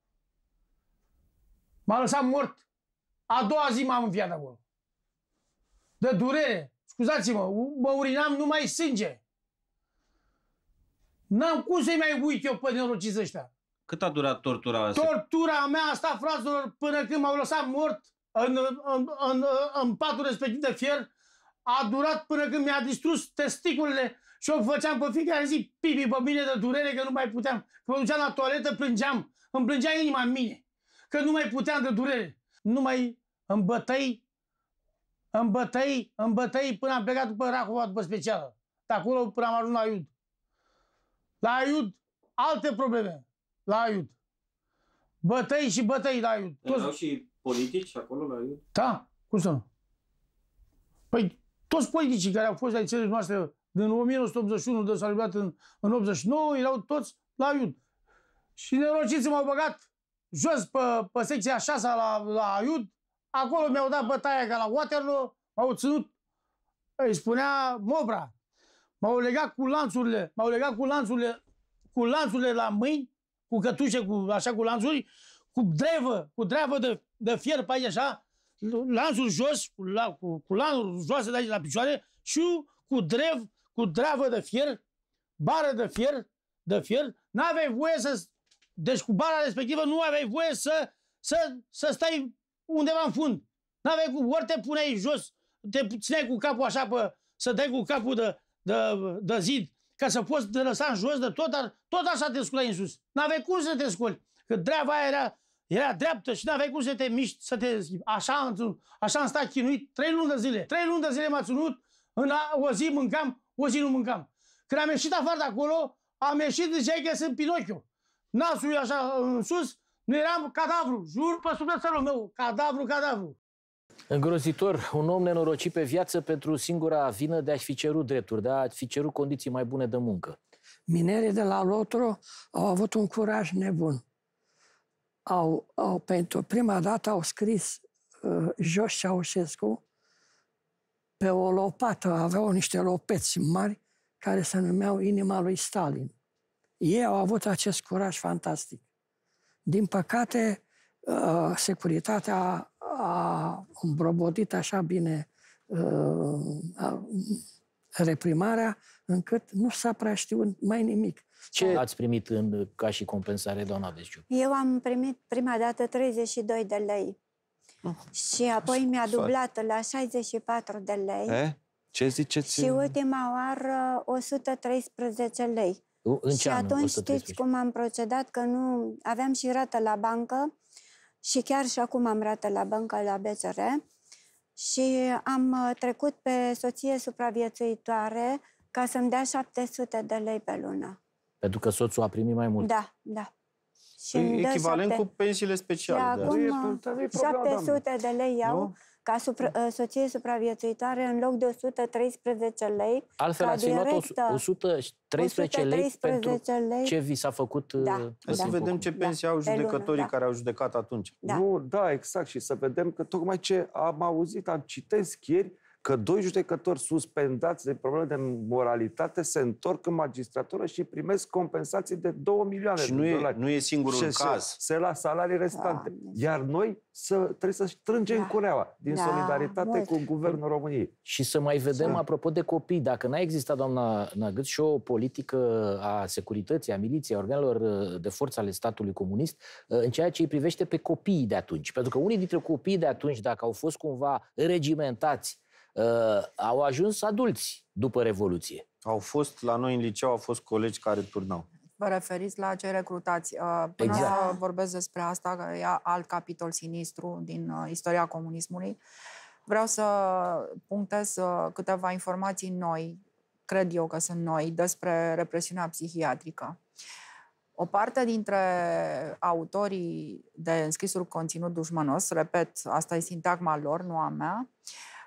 M-a lăsat mort. A doua zi m-am înviat acolo. De durere. Scuzați-mă, mă urinam numai sânge. N-am cum să-i mai uit eu pe nenorociți ăștia. Cât a durat tortura asta? Tortura mea asta, fraților, până când m-au lăsat mort în, în, în, în patul respectiv de fier, a durat până când mi-a distrus testiculele și o făceam pe fiecare zi pipi pe mine de durere că nu mai puteam. Când mă duceam la toaletă, plângeam, îmi plângea inima în mine, că nu mai puteam de durere. Nu mai îmbătăi, îmbătăi, îmbătăi până am plecat după Rahova, după specială. De acolo până am ajuns la Iud. La Iud, alte probleme. La Iud. Bătăi și bătăi la Iud. Toți... și Politici acolo la Iud? Da, cum să nu? Păi toți politicii care au fost la țările noastre din 1981, de s-a luat în, în 89, erau toți la Iud. Și nenorociți m-au băgat jos pe, pe secția 6 la, la Iud, acolo mi-au dat bătaia ca la Waterloo, m-au ținut, îi spunea Mobra, m-au legat cu lanțurile, m-au legat cu lanțurile, cu lanțurile la mâini, cu cătușe, cu, așa cu lanțuri, cu drevă, cu drevă de, de fier pe aici așa, lanțul jos, cu, la, cu, cu lanțul jos de aici la picioare și cu drev, cu drevă de fier, bară de fier, de fier, n-aveai voie să... Deci cu bara respectivă nu aveai voie să, să, să stai undeva în fund. N-aveai cu... Ori te puneai jos, te țineai cu capul așa pe... Să dai cu capul de, de, de zid ca să poți te lăsa în jos de tot, dar tot așa te sculai în sus. N-aveai cum să te scoli, că dreava aia era era dreaptă și n-aveai cum să te miști, să te schimbi. Așa, așa am stat chinuit trei luni de zile. Trei luni de zile m-a ținut, în a, o zi mâncam, o zi nu mâncam. Când am ieșit afară de acolo, am ieșit, de că sunt Pinocchio. Nasul e așa în sus, nu eram cadavru, jur pe sufletul meu, cadavru, cadavru. Îngrozitor, un om nenorocit pe viață pentru singura vină de a-și fi cerut drepturi, de a-și fi cerut condiții mai bune de muncă. Minerii de la Lotro au avut un curaj nebun au, au pentru prima dată au scris uh, Jos Ceaușescu pe o lopată, aveau niște lopeți mari care se numeau Inima lui Stalin. Ei au avut acest curaj fantastic. Din păcate, uh, securitatea a îmbrobodit așa bine uh, reprimarea, încât nu s-a prea știut mai nimic. Ce da. ați primit în, ca și compensare, doamna Vesciu? Eu am primit prima dată 32 de lei. Oh. Și apoi mi-a dublat la 64 de lei. Eh? Ce ziceți? Și ultima oară 113 lei. În ce și atunci 113? știți cum am procedat, că nu aveam și rată la bancă și chiar și acum am rată la bancă la BCR și am uh, trecut pe soție supraviețuitoare ca să-mi dea 700 de lei pe lună. Pentru că soțul a primit mai mult. Da, da. Și e echivalent șapte. cu pensiile speciale. Și da. acum de e, 700 de lei iau nu? ca supra, ă, soție supraviețuitoare în loc de 113 lei. Altfel ați luat 113 lei lei pentru lei. ce vi s-a făcut. Da. Ă, da. să vedem ce da, pensie da. au judecătorii lună, da. care au judecat atunci. Da. Nu, da, exact. Și să vedem că tocmai ce am auzit, am citesc ieri, că doi judecători suspendați de probleme de moralitate se întorc în magistratură și primesc compensații de 2 milioane și de nu dolari. E, nu e singurul se, caz. Se, la salarii restante. Da, Iar noi să, trebuie să strângem da. cureaua din da, solidaritate da. cu guvernul României. Și să mai vedem, da. apropo de copii, dacă n-a existat, doamna Nagât, și o politică a securității, a miliției, a organelor uh, de forță ale statului comunist, uh, în ceea ce îi privește pe copiii de atunci. Pentru că unii dintre copiii de atunci, dacă au fost cumva regimentați Uh, au ajuns adulți după Revoluție. Au fost, la noi în liceu, au fost colegi care turnau. Vă referiți la cei recrutați. Uh, până exact. vorbesc despre asta, că e alt capitol sinistru din uh, istoria comunismului, vreau să punctez câteva informații noi, cred eu că sunt noi, despre represiunea psihiatrică. O parte dintre autorii de înscrisul conținut dușmănos, repet, asta e sintagma lor, nu a mea, uh,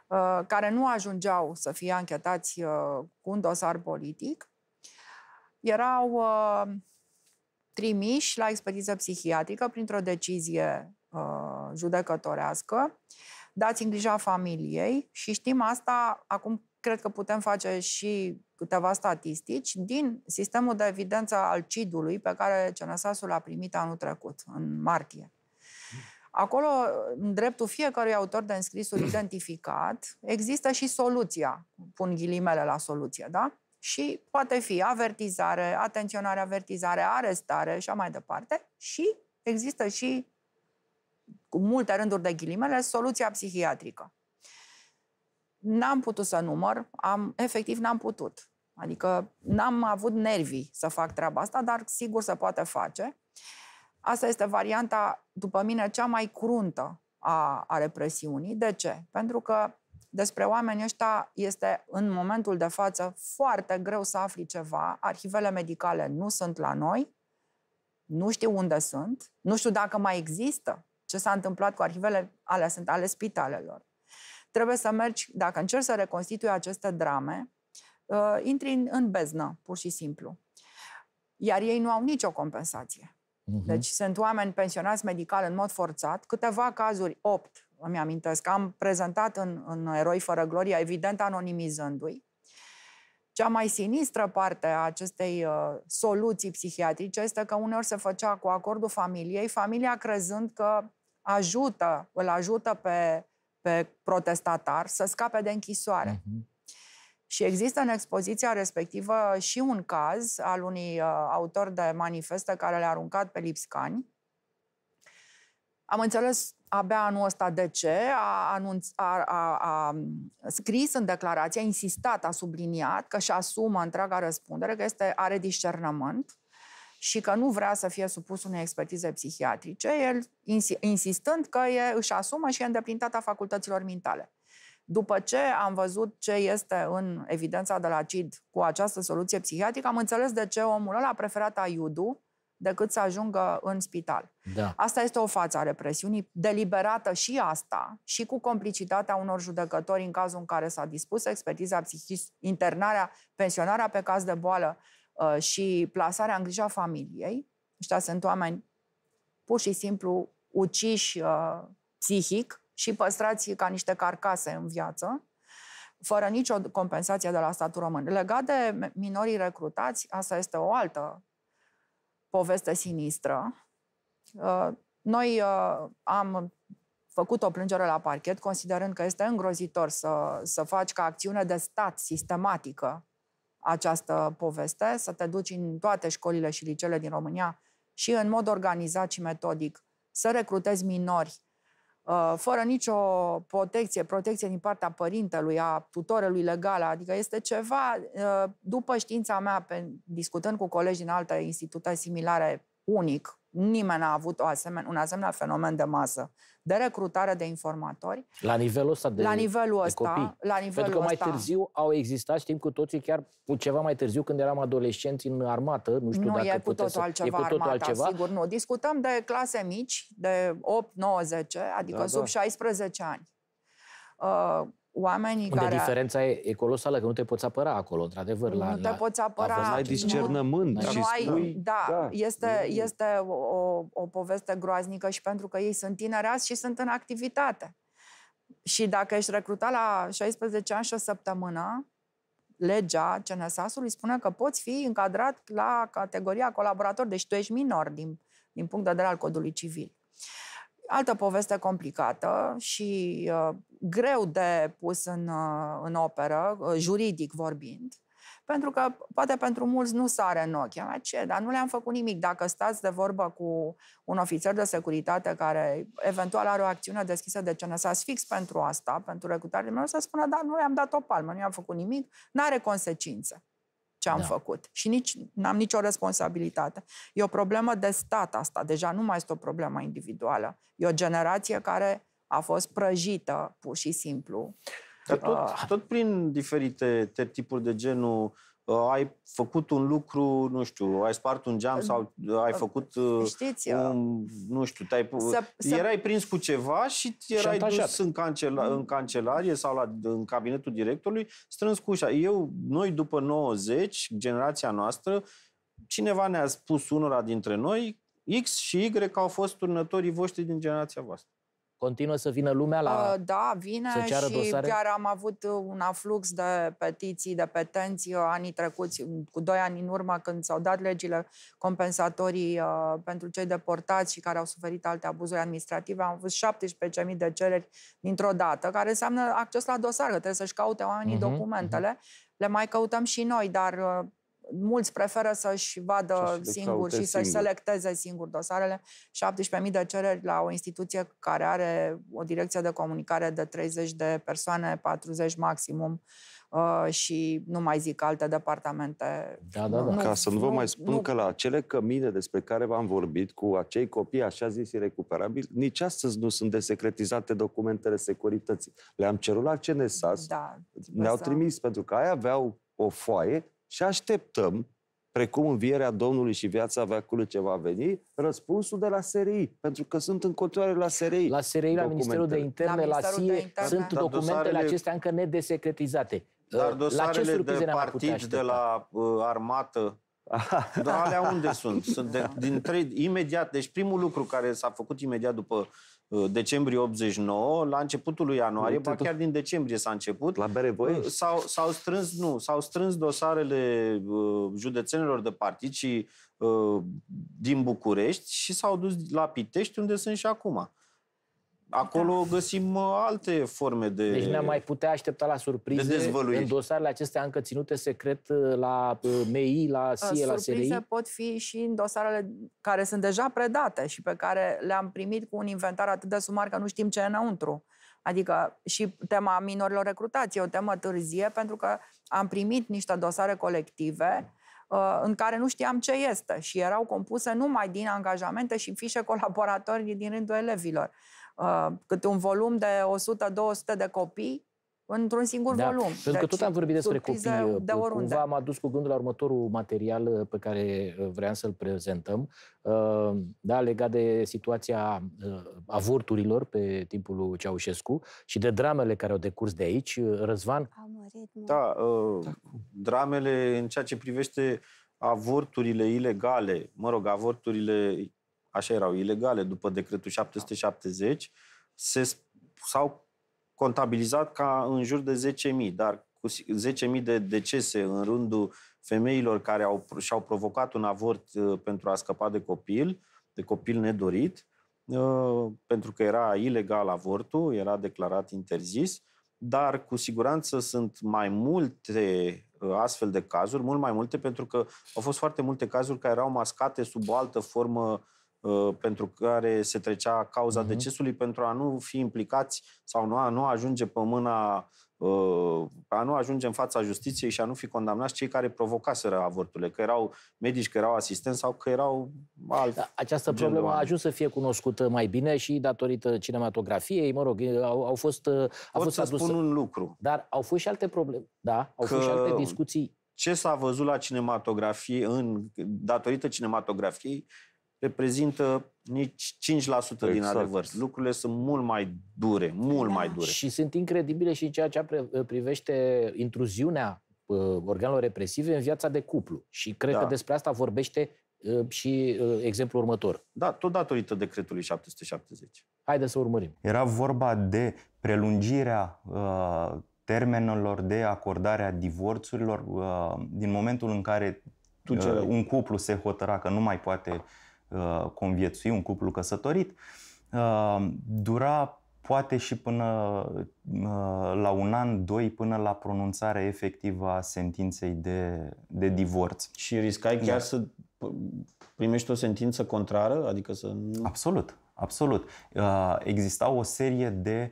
Uh, care nu ajungeau să fie anchetați uh, cu un dosar politic, erau uh, trimiși la expertiză psihiatrică printr-o decizie judecătorească, dați în grija familiei și știm asta, acum cred că putem face și câteva statistici din sistemul de evidență al CID-ului pe care CNSAS-ul l-a primit anul trecut, în martie. Acolo, în dreptul fiecărui autor de înscrisuri identificat, există și soluția, pun ghilimele la soluție, da? Și poate fi avertizare, atenționare, avertizare, arestare și mai departe. Și există și, cu multe rânduri de ghilimele, soluția psihiatrică. N-am putut să număr, am, efectiv n-am putut. Adică n-am avut nervii să fac treaba asta, dar sigur se poate face. Uh, Asta este varianta, după mine, cea mai cruntă a, a represiunii. De ce? Pentru că despre oamenii ăștia este în momentul de față foarte greu să afli ceva. Arhivele medicale nu sunt la noi, nu știu unde sunt, nu știu dacă mai există. Ce s-a întâmplat cu arhivele alea sunt ale spitalelor. Trebuie să mergi, dacă încerci să reconstitui aceste drame, uh, intri în, în beznă, pur și simplu. Iar ei nu au nicio compensație. Mhm. Deci sunt oameni pensionați medical în mod forțat, câteva cazuri, opt, îmi amintesc, am prezentat în, în Eroi fără glorie, evident anonimizându-i. Cea mai sinistră parte a acestei uh, soluții psihiatrice este că uneori se făcea cu acordul familiei, familia crezând că ajută, îl ajută pe, pe protestatar să scape de închisoare. Uh-huh. Și există în expoziția respectivă și un caz al unui uh, autor de manifeste care le-a aruncat pe lipscani. Am înțeles abia anul ăsta de ce, a, anunț, a, a, a scris în declarație, a insistat, a subliniat că și asumă întreaga răspundere, că este, are discernământ și că nu vrea să fie supus unei expertize psihiatrice, el insistând că e, își asumă și e îndeplinit facultăților mentale. După ce am văzut ce este în evidența de la CID cu această soluție psihiatrică, am înțeles de ce omul ăla a preferat aiudu decât să ajungă în spital. Da. Asta este o față a represiunii, deliberată și asta, și cu complicitatea unor judecători în cazul în care s-a dispus expertiza psihis, internarea, pensionarea pe caz de boală uh, și plasarea în grija familiei. Ăștia sunt oameni pur și simplu uciși uh, psihic și păstrați ca niște carcase în viață, fără nicio compensație de la statul român. Legat de minorii recrutați, asta este o altă poveste sinistră. Uh, noi uh, am făcut o plângere la parchet, considerând că este îngrozitor să, să faci ca acțiune de stat sistematică această poveste, să te duci în toate școlile și liceele din România și în mod organizat și metodic să recrutezi minori Uh, fără nicio protecție, protecție din partea părintelui, a tutorelui legal, adică este ceva, uh, după știința mea, discutând cu colegi din alte institute similare, unic, Nimeni n-a avut o asemen, un asemenea fenomen de masă de recrutare de informatori. La nivelul ăsta de, la nivelul ăsta, de copii. La nivelul Pentru că mai ăsta, târziu au existat, știm cu toții, chiar ceva mai târziu când eram adolescenți în armată. Nu știu nu, dacă e cu totul să... altceva, e cu totul armata, altceva. sigur nu. Discutăm de clase mici, de 8, 9, 10, adică da, sub da. 16 ani. Uh, oamenii Unde care... diferența e, e colosală, că nu te poți apăra acolo, într-adevăr. Nu la, te la, poți apăra. La, ai discernământ nu, și nu ai, spui... Da, da, este, da. este o, o poveste groaznică și pentru că ei sunt tineri și sunt în activitate. Și dacă ești recrutat la 16 ani și o săptămână, legea CNSAS-ului spune că poți fi încadrat la categoria colaborator, deci tu ești minor din, din punct de vedere al codului civil. Uh, Altă poveste complicată și uh, greu de pus în, uh, în operă, uh, juridic vorbind, pentru că poate pentru mulți nu sare în ochi. Mai ce? Dar nu le-am făcut nimic. Dacă stați de vorbă cu un ofițer de securitate care eventual are o acțiune deschisă de CNSAS fix pentru asta, pentru recrutarea meu, să spună, da, nu le-am dat o palmă, nu i-am făcut nimic, nu are consecințe ce am da. făcut. Și nici n-am nicio responsabilitate. E o problemă de stat asta, deja nu mai este o problemă individuală. E o generație care a fost prăjită, pur și simplu. Dar tot, ah. tot prin diferite tipuri de genul Uh, ai făcut un lucru, nu știu, ai spart un geam uh, sau uh, ai făcut Știți, un, nu știu, te-ai, să, erai să... prins cu ceva și erai șantajat. dus în, cancela, mm. în cancelarie sau la, în cabinetul directorului, strâns cu ușa. Eu, noi după 90, generația noastră, cineva ne-a spus unora dintre noi X și Y au fost turnătorii voștri din generația voastră. Continuă să vină lumea la uh, Da, vine să ceară și dosare? chiar am avut uh, un aflux de petiții, de petenții uh, anii trecuți, mm, cu doi ani în urmă, când s-au dat legile compensatorii uh, pentru cei deportați și care au suferit alte abuzuri administrative. Am avut 17.000 de cereri dintr-o dată, care înseamnă acces la dosar, că trebuie să-și caute oamenii uh-huh, documentele. Uh-huh. Le mai căutăm și noi, dar mulți preferă să-și vadă și deci singur și să-și singur. selecteze singur dosarele. 17.000 de cereri la o instituție care are o direcție de comunicare de 30 de persoane, 40 maximum, uh, și nu mai zic alte departamente. Da, da, da. Nu, Ca să nu vă mai spun nu, că la acele cămine despre care v-am vorbit cu acei copii așa zis irecuperabili, nici astăzi nu sunt desecretizate documentele securității. Le-am cerut la CNSAS, da, ne-au trimis pentru că aia aveau o foaie și așteptăm, precum învierea Domnului și viața veacului ce va veni, răspunsul de la SRI, pentru că sunt în continuare la SRI. La SRI, la Ministerul de Interne, la, la SIE, sunt Dar documentele dosarele... acestea încă nedesecretizate. Dar dosarele ă, la ce de partid, de la uh, armată, dar alea unde sunt? Sunt de, din trei, imediat. Deci primul lucru care s-a făcut imediat după Uh, decembrie 89, la începutul lui ianuarie, Uite, ba chiar din decembrie s-a început. La bere uh, S-au, s-au strâns, nu, s-au strâns dosarele uh, județenilor de partid și uh, din București și s-au dus la Pitești, unde sunt și acum. Acolo da. găsim alte forme de... Deci ne-am mai putea aștepta la surprize de în dosarele acestea încă ținute secret uh, la uh, MEI, la SIE, uh, la SRI? Surprize pot fi și în dosarele care sunt deja predate și pe care le-am primit cu un inventar atât de sumar că nu știm ce e înăuntru. Adică și tema minorilor recrutați e o temă târzie pentru că am primit niște dosare colective în care nu știam ce este și erau compuse numai din angajamente și fișe colaboratorii din rândul elevilor. Uh, câte un volum de 100-200 de copii într-un singur da, volum. Pentru deci, că tot am vorbit despre copii. De uh, Cumva am adus cu gândul la următorul material uh, pe care vreau să-l prezentăm, da, legat de situația avorturilor pe timpul lui Ceaușescu și de dramele care au decurs de aici. Răzvan? Da, da, dramele în ceea ce privește avorturile ilegale, mă rog, avorturile așa erau, ilegale după decretul 770, se, s-au contabilizat ca în jur de 10.000, dar cu 10.000 de decese în rândul femeilor care au, și-au provocat un avort uh, pentru a scăpa de copil, de copil nedorit, uh, pentru că era ilegal avortul, era declarat interzis, dar cu siguranță sunt mai multe uh, astfel de cazuri, mult mai multe, pentru că au fost foarte multe cazuri care erau mascate sub o altă formă uh, Uh, pentru care se trecea cauza uh-huh. decesului pentru a nu fi implicați sau nu a nu ajunge pe mâna uh, a nu ajunge în fața justiției și a nu fi condamnați cei care provocaseră avorturile, că erau medici, că erau asistenți sau că erau alt Da, această problemă a ajuns să fie cunoscută mai bine și datorită cinematografiei, mă rog, au, au fost... Uh, a Pot fost să adusă. spun un lucru. Dar au fost și alte probleme, da, au că... fost și alte discuții ce s-a văzut la cinematografie, în, datorită cinematografiei, reprezintă nici 5% exact. din adevăr. Lucrurile sunt mult mai dure, mult da, mai dure. Și sunt incredibile și în ceea ce uh, privește intruziunea uh, organelor represive în viața de cuplu. Și cred da. că despre asta vorbește uh, și exemplul următor. Da, tot datorită decretului 770. Haideți să urmărim. Era vorba de prelungirea uh, termenelor de acordare a divorțurilor uh, din momentul în care uh, un cuplu se hotăra că nu mai poate uh, Uh, conviețui, un cuplu căsătorit, uh, dura poate și până uh, la un an, doi, până la pronunțarea efectivă a sentinței de, de divorț. Și riscai chiar da. să primești o sentință contrară? Adică să Absolut, absolut. Exista o serie de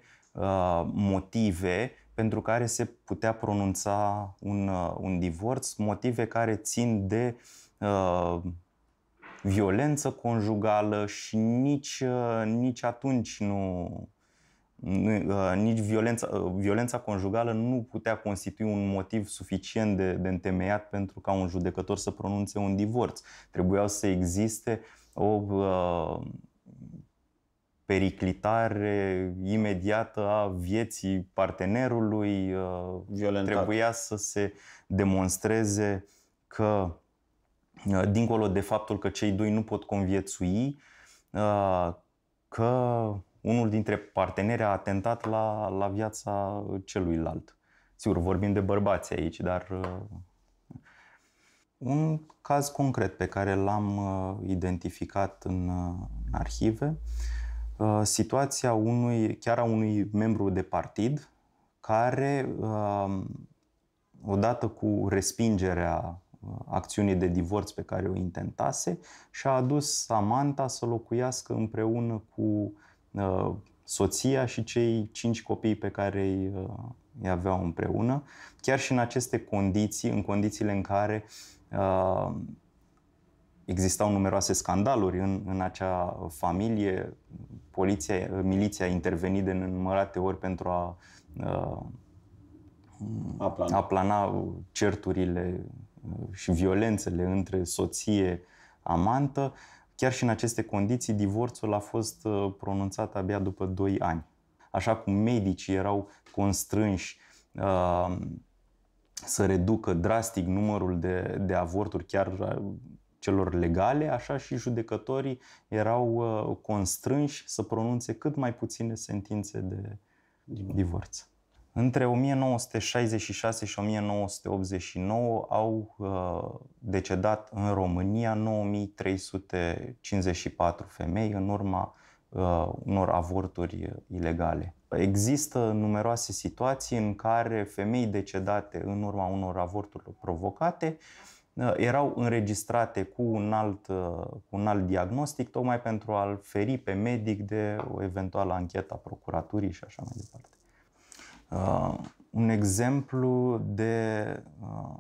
motive pentru care se putea pronunța un, un divorț, motive care țin de violență conjugală și nici, uh, nici atunci nu, uh, nici violența, uh, violența conjugală nu putea constitui un motiv suficient de, de întemeiat pentru ca un judecător să pronunțe un divorț. Trebuiau să existe o uh, periclitare imediată a vieții partenerului. Uh, Violentat. Trebuia să se demonstreze că Uh, dincolo de faptul că cei doi nu pot conviețui, uh, că unul dintre parteneri a atentat la, la viața celuilalt. Sigur, vorbim de bărbați aici, dar uh, un caz concret pe care l-am identificat în, în arhive, situația unui, chiar a unui membru de partid care, odată cu respingerea acțiunii de divorț pe care o intentase și a adus Samantha să locuiască împreună cu uh, soția și cei cinci copii pe care îi, uh, îi aveau împreună, chiar și în aceste condiții, în condițiile în care uh, existau numeroase scandaluri în, în acea familie, poliția, miliția a intervenit de nenumărate ori pentru a uh, a plana certurile și violențele între soție, amantă, chiar și în aceste condiții, divorțul a fost uh, pronunțat abia după 2 ani. Așa cum medicii erau constrânși uh, să reducă drastic numărul de, de avorturi, chiar uh, celor legale, așa și judecătorii erau constrânși să pronunțe cât mai puține sentințe de divorț. Între 1966 și 1989 au uh, decedat în România 9354 femei în urma uh, unor avorturi ilegale. Există numeroase situații în care femei decedate în urma unor avorturi provocate uh, erau înregistrate cu un alt, cu un alt diagnostic, tocmai pentru a-l feri pe medic de o eventuală anchetă a procuraturii și așa mai departe. Uh, un exemplu de uh,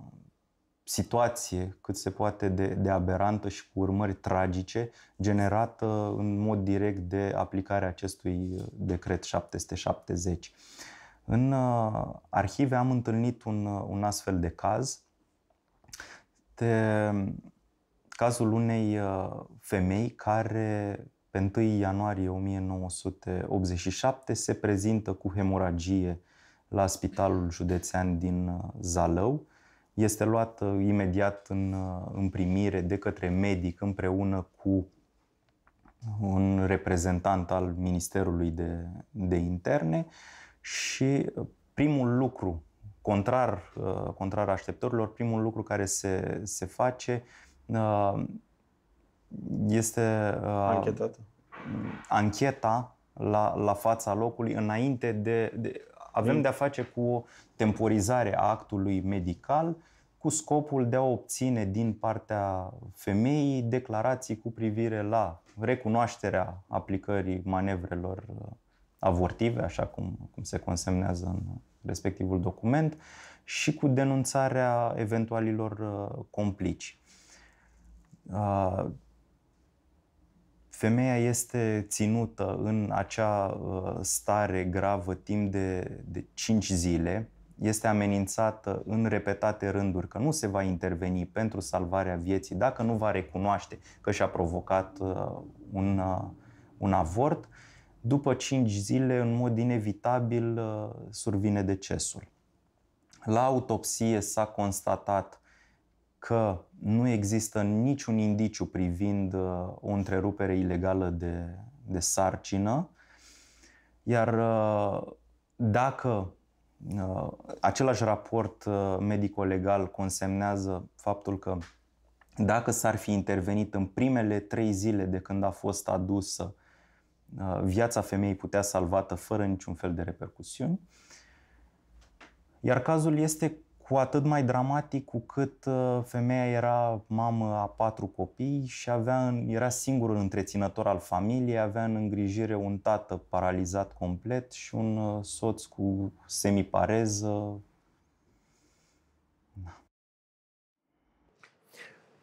situație cât se poate de, de aberantă și cu urmări tragice generată în mod direct de aplicarea acestui uh, decret 770. În uh, arhive am întâlnit un, uh, un astfel de caz, de cazul unei uh, femei care pe 1 ianuarie 1987 se prezintă cu hemoragie la Spitalul Județean din uh, Zalău. Este luat uh, imediat în, uh, în primire de către medic împreună cu un reprezentant al Ministerului de, de Interne și primul lucru, contrar, contrar așteptărilor, primul lucru care se, se face este ancheta ancheta la, la fața locului înainte de, de avem mm. de-a face cu o temporizare a actului medical cu scopul de a obține din partea femeii declarații cu privire la recunoașterea aplicării manevrelor uh, avortive, așa cum, cum se consemnează în respectivul document, și cu denunțarea eventualilor uh, complici. Uh, femeia este ținută în acea uh, stare gravă timp de, de 5 zile, este amenințată în repetate rânduri că nu se va interveni pentru salvarea vieții dacă nu va recunoaște că și-a provocat uh, un, uh, un avort, după 5 zile, în mod inevitabil, survine decesul. La autopsie s-a constatat că nu există niciun indiciu privind uh, o întrerupere ilegală de, de sarcină, iar uh, dacă uh, același raport medico-legal consemnează faptul că dacă s-ar fi intervenit în primele trei zile de când a fost adusă, viața femeii putea salvată fără niciun fel de repercusiuni. Iar cazul este cu atât mai dramatic cu cât uh, femeia era mamă a patru copii și avea, era singurul întreținător al familiei, avea în îngrijire un tată paralizat complet și un uh, soț cu semipareză. Da.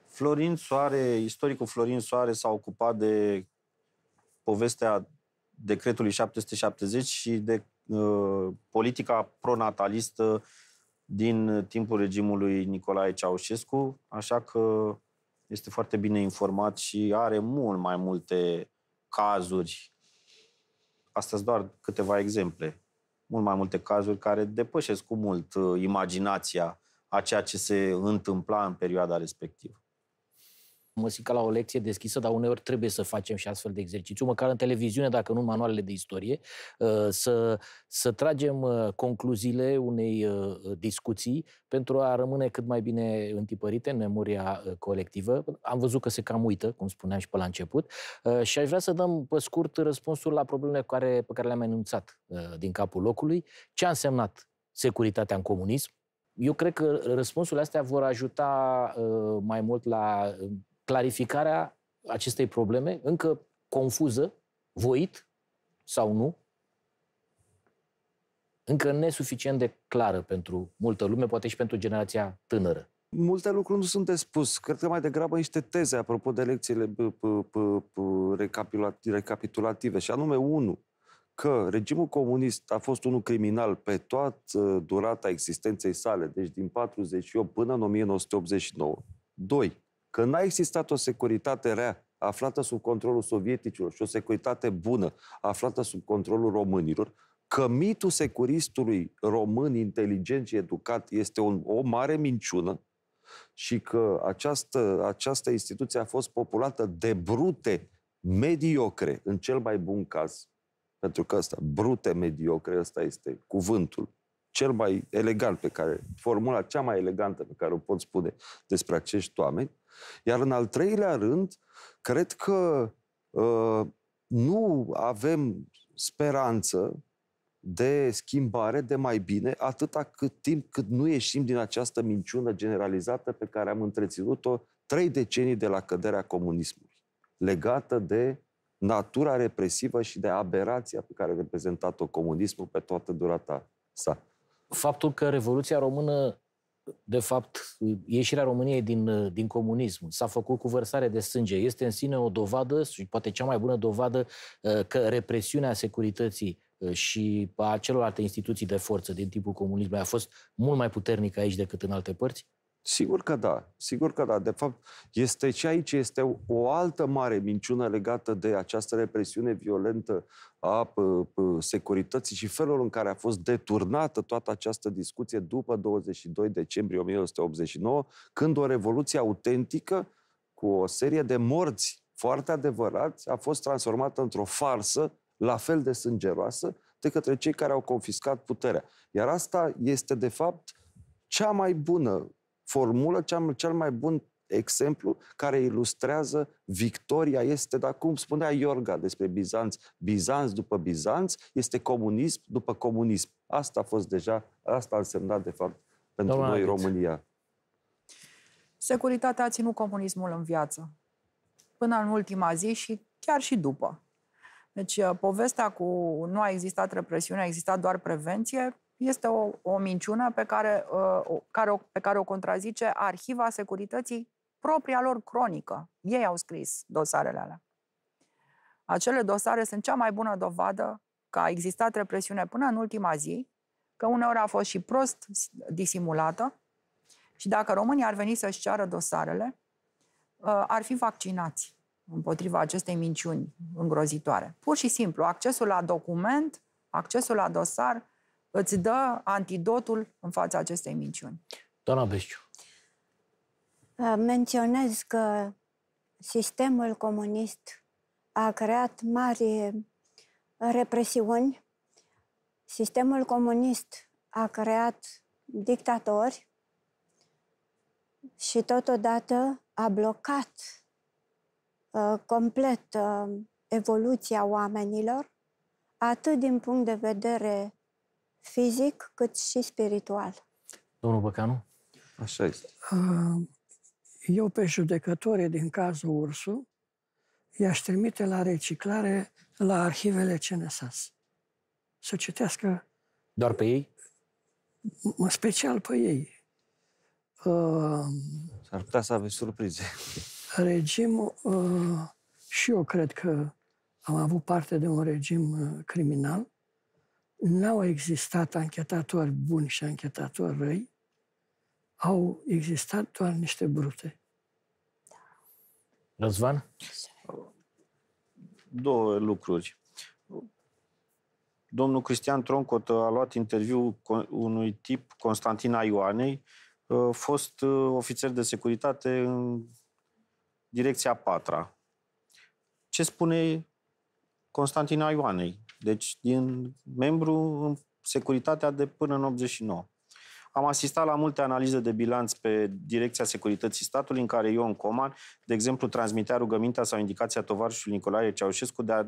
Florin Soare, istoricul Florin Soare s-a ocupat de povestea decretului 770 și de uh, politica pronatalistă din timpul regimului Nicolae Ceaușescu, așa că este foarte bine informat și are mult mai multe cazuri. Astea sunt doar câteva exemple. Mult mai multe cazuri care depășesc cu mult uh, imaginația a ceea ce se întâmpla în perioada respectivă. Mă simt ca la o lecție deschisă, dar uneori trebuie să facem și astfel de exercițiu, măcar în televiziune, dacă nu în manualele de istorie, uh, să, să tragem uh, concluziile unei uh, discuții pentru a rămâne cât mai bine întipărite în memoria colectivă. Am văzut că se cam uită, cum spuneam și pe la început, și aș vrea să dăm pe scurt răspunsul la problemele care, pe care le-am enunțat din capul locului. Ce a însemnat securitatea în comunism? Eu cred că răspunsurile astea vor ajuta mai mult la clarificarea acestei probleme, încă confuză, voit sau nu, încă nesuficient de clară pentru multă lume, poate și pentru generația tânără. Multe lucruri nu sunt de spus. Cred că mai degrabă niște teze apropo de lecțiile recapitulative, și anume unul, că regimul comunist a fost unul criminal pe toată durata existenței sale, deci din 48 până în 1989. Doi că n-a existat o securitate rea aflată sub controlul sovieticilor și o securitate bună aflată sub controlul românilor, că mitul securistului român inteligent și educat este o, o mare minciună și că această, această instituție a fost populată de brute mediocre, în cel mai bun caz, pentru că asta, brute mediocre, ăsta este cuvântul cel mai elegant pe care, formula cea mai elegantă pe care o pot spune despre acești oameni, iar în al treilea rând, cred că uh, nu avem speranță de schimbare, de mai bine, atâta cât timp cât nu ieșim din această minciună generalizată pe care am întreținut-o trei decenii de la căderea comunismului, legată de natura represivă și de aberația pe care a reprezentat-o comunismul pe toată durata sa. Faptul că Revoluția Română de fapt, ieșirea României din, din comunism s-a făcut cu vărsare de sânge. Este în sine o dovadă, și poate cea mai bună dovadă, uh, că represiunea securității uh, și a celorlalte instituții de forță din timpul comunismului a fost mult mai puternică aici decât în alte părți? Sigur că da, sigur că da. De fapt, este și aici este o altă mare minciună legată de această represiune violentă a securității și felul în care a fost deturnată toată această discuție după 22 decembrie 1989, când o revoluție autentică cu o serie de morți foarte adevărați a fost transformată într-o farsă la fel de sângeroasă de către cei care au confiscat puterea. Iar asta este, de fapt, cea mai bună formulă cea, cel mai bun exemplu care ilustrează victoria este, dar cum spunea Iorga despre Bizanț, Bizanț după Bizanț este comunism după comunism. Asta a fost deja, asta a însemnat de fapt pentru Doamna noi Adiț. România. Securitatea a ținut comunismul în viață până în ultima zi și chiar și după. Deci uh, povestea cu nu a existat represiune, a existat doar prevenție, este o, o minciună pe care, uh, care o, pe care o contrazice Arhiva Securității, propria lor cronică. Ei au scris dosarele alea. Acele dosare sunt cea mai bună dovadă că a existat represiune până în ultima zi, că uneori a fost și prost disimulată și dacă românii ar veni să-și ceară dosarele, uh, ar fi vaccinați împotriva acestei minciuni îngrozitoare. Pur și simplu, accesul la document, accesul la dosar, îți dă antidotul în fața acestei minciuni. Doamna Beșciu. Uh, menționez că sistemul comunist a creat mari uh, represiuni. Sistemul comunist a creat dictatori și totodată a blocat uh, complet uh, evoluția oamenilor, atât din punct de vedere fizic cât și spiritual. Domnul Băcanu? Așa este. Ah, eu pe judecătorii din cazul Ursu i-aș trimite la reciclare la arhivele CNSAS. Să citească... Doar pe ei? În special pe ei. Ah, S-ar putea să aveți surprize. Regimul, ah, și eu cred că am avut parte de un regim criminal, n-au existat anchetatori buni și anchetatori răi, au existat doar niște brute. Răzvan? Două lucruri. Domnul Cristian Troncot a luat interviu unui tip, Constantina Ioanei, fost ofițer de securitate în direcția Patra. Ce spune Constantina Ioanei? Deci din membru în securitatea de până în 89. Am asistat la multe analize de bilanț pe Direcția Securității Statului, în care Ion Coman, de exemplu, transmitea rugămintea sau indicația tovarășului Nicolae Ceaușescu de a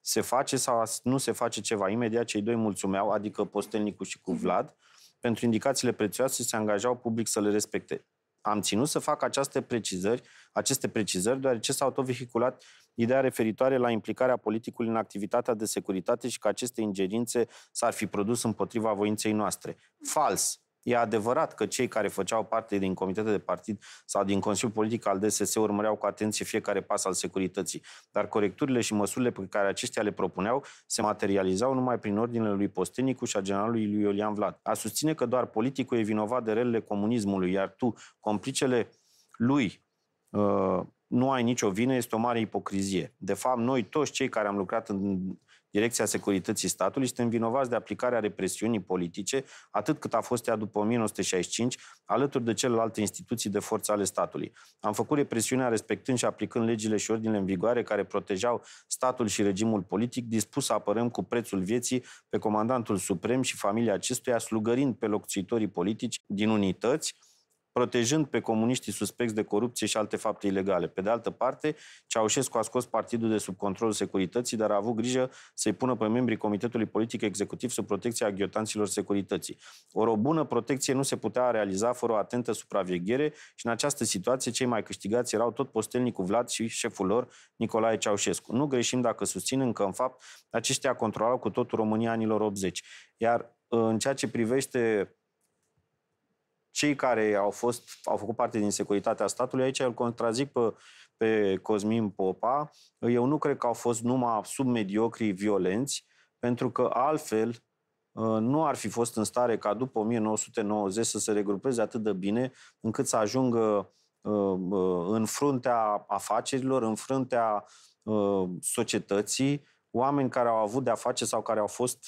se face sau nu se face ceva. Imediat cei doi mulțumeau, adică Postelnicu și cu Vlad, pentru indicațiile prețioase și se angajau public să le respecte. Am ținut să fac aceste precizări, aceste precizări, deoarece s-au tot vehiculat ideea referitoare la implicarea politicului în activitatea de securitate și că aceste ingerințe s-ar fi produs împotriva voinței noastre. Fals! E adevărat că cei care făceau parte din comitetul de partid sau din Consiliul Politic al DSS urmăreau cu atenție fiecare pas al securității, dar corecturile și măsurile pe care aceștia le propuneau se materializau numai prin ordinele lui Postenicu și a generalului lui Iulian Vlad. A susține că doar politicul e vinovat de relele comunismului, iar tu, complicele lui, uh, nu ai nicio vină, este o mare ipocrizie. De fapt, noi toți cei care am lucrat în Direcția Securității Statului suntem vinovați de aplicarea represiunii politice, atât cât a fost ea după 1965, alături de celelalte instituții de forță ale statului. Am făcut represiunea respectând și aplicând legile și ordinele în vigoare care protejau statul și regimul politic, dispus să apărăm cu prețul vieții pe comandantul suprem și familia acestuia, slugărind pe locuitorii politici din unități, protejând pe comuniștii suspecți de corupție și alte fapte ilegale. Pe de altă parte, Ceaușescu a scos partidul de sub control securității, dar a avut grijă să-i pună pe membrii Comitetului Politic Executiv sub protecția aghiotanților securității. o bună protecție nu se putea realiza fără o atentă supraveghere și în această situație cei mai câștigați erau tot postelnicul Vlad și șeful lor, Nicolae Ceaușescu. Nu greșim dacă susținem că, în fapt, aceștia controlau cu totul România anilor 80. Iar în ceea ce privește cei care au, fost, au făcut parte din securitatea statului, aici îl contrazic pe, pe Cosmin Popa, eu nu cred că au fost numai submediocri violenți, pentru că altfel uh, nu ar fi fost în stare ca după 1990 să se regrupeze atât de bine încât să ajungă uh, uh, în fruntea afacerilor, în fruntea societății, oameni care au avut de-a face sau care au fost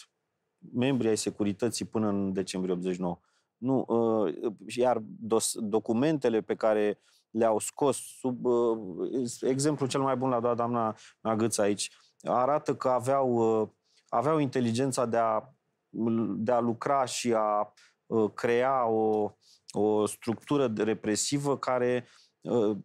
membri ai securității până în decembrie 89. Nu, uh, iar dos, documentele pe care le-au scos sub... Uh, exemplul cel mai bun l-a dat doamna Nagâț aici. Arată că aveau, uh, aveau inteligența de a, de a lucra și a crea o, o structură represivă care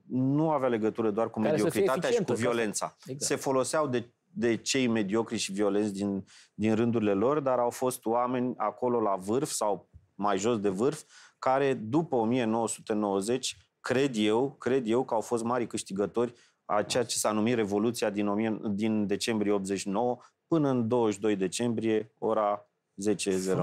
nu avea legătură doar cu care mediocritatea și cu violența. Exact. Se foloseau de, de cei mediocri și violenți din, din rândurile lor, dar au fost oameni acolo la vârf sau mai jos de vârf, care după 1990, cred eu, cred eu că au fost mari câștigători a ceea ce s-a numit Revoluția din, 1000, din decembrie 89 până în 22 decembrie, ora 10.09.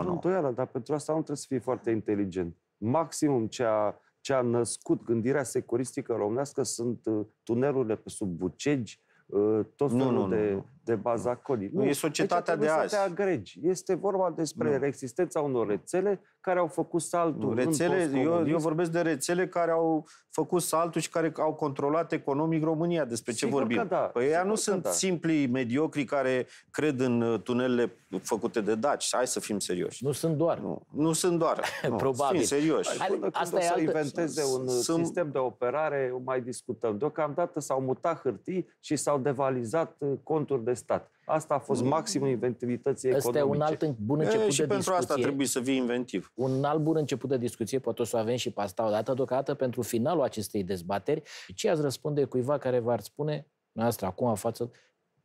dar pentru asta nu trebuie să fii foarte inteligent. Maximum ce a, ce a născut gândirea securistică românească sunt uh, tunelurile pe sub Bucegi, uh, tot felul nu, nu, de, nu, nu de codii. Nu, e societatea deci, de azi. Să te agregi. Este vorba despre nu. existența unor rețele care au făcut saltul. Nu, rețele, eu, eu vorbesc de rețele care au făcut saltul și care au controlat economic România. Despre Sigur ce vorbim? Că da. Păi Sigur ea nu sunt da. simpli mediocri care cred în uh, tunelele făcute de daci. Hai să fim serioși. Nu sunt doar. Nu, nu sunt doar. nu. Probabil. Fim serioși. asta e să altă... inventeze un uh, sunt... sistem de operare, mai discutăm. Deocamdată s-au mutat hârtii și s-au devalizat uh, conturi de de stat. Asta a fost mm. maximul inventivității este economice. Este un alt bun început e, de și pentru asta trebuie să fii inventiv. Un alt bun început de discuție, poate o să o avem și pe asta odată, deocamdată pentru finalul acestei dezbateri. Ce ați răspunde cuiva care v-ar spune, noastră, acum față,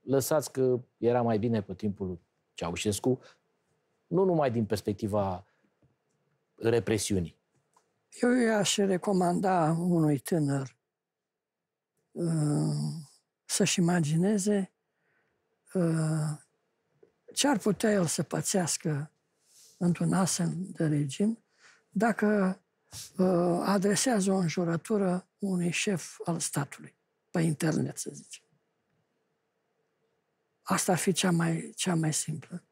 lăsați că era mai bine pe timpul lui Ceaușescu, nu numai din perspectiva represiunii. Eu i-aș recomanda unui tânăr uh, să-și imagineze Uh, ce ar putea el să pățească într-un asem de regim dacă uh, adresează o înjurătură unui șef al statului, pe internet, să zicem. Asta ar fi cea mai, cea mai simplă.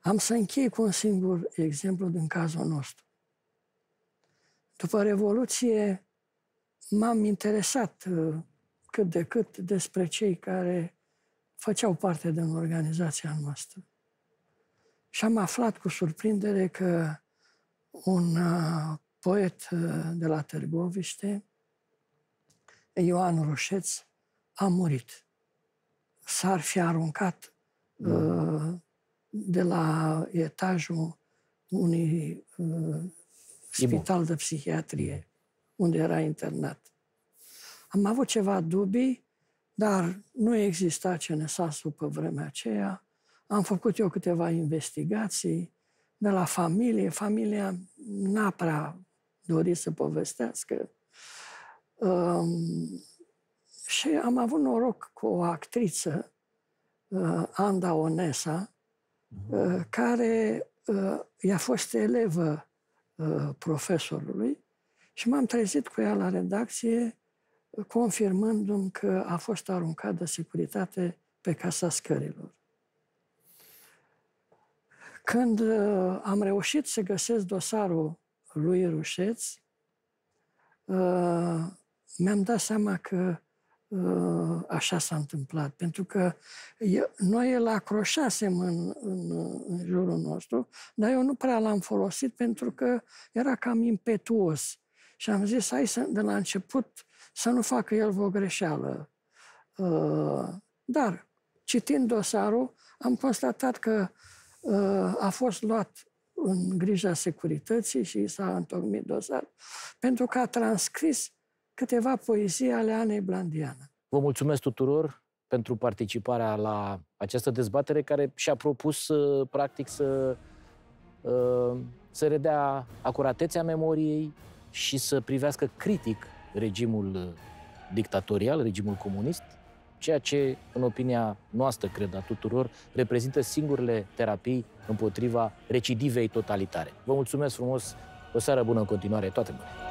Am să închei cu un singur exemplu din cazul nostru. După Revoluție m-am interesat uh, cât de cât despre cei care făceau parte din organizația noastră. Și am aflat cu surprindere că un uh, poet uh, de la Târgoviște, Ioan Roșeț, a murit. S-ar fi aruncat da. uh, de la etajul unui spital de psihiatrie, unde era internat. Am avut ceva dubii, dar nu exista CNSAS-ul pe vremea aceea. Am făcut eu câteva investigații de la familie. Familia n-a prea dorit să povestească. Um, și am avut noroc cu o actriță, uh, Anda Onesa, mhm. uh, care uh, i-a fost elevă uh, profesorului și m-am trezit cu ea la redacție confirmându-mi că a fost aruncat de securitate pe casa scărilor. Când uh, am reușit să găsesc dosarul lui Rușeț, uh, mi-am dat seama că uh, așa s-a întâmplat, pentru că noi îl acroșasem în, în, în jurul nostru, dar eu nu prea l-am folosit pentru că era cam impetuos. Și am zis, hai să, de la început să nu facă el vreo greșeală. Uh, dar, citind dosarul, am constatat că uh, a fost luat în grija securității și s-a întocmit dosar, pentru că a transcris câteva poezii ale Anei Blandiană. Vă mulțumesc tuturor pentru participarea la această dezbatere care și-a propus, uh, practic, să, să redea acuratețea memoriei și să privească critic regimul uh, dictatorial, regimul comunist, ceea ce, în opinia noastră, cred, a tuturor, reprezintă singurele terapii împotriva recidivei totalitare. Vă mulțumesc frumos, o seară bună în continuare, toate bune!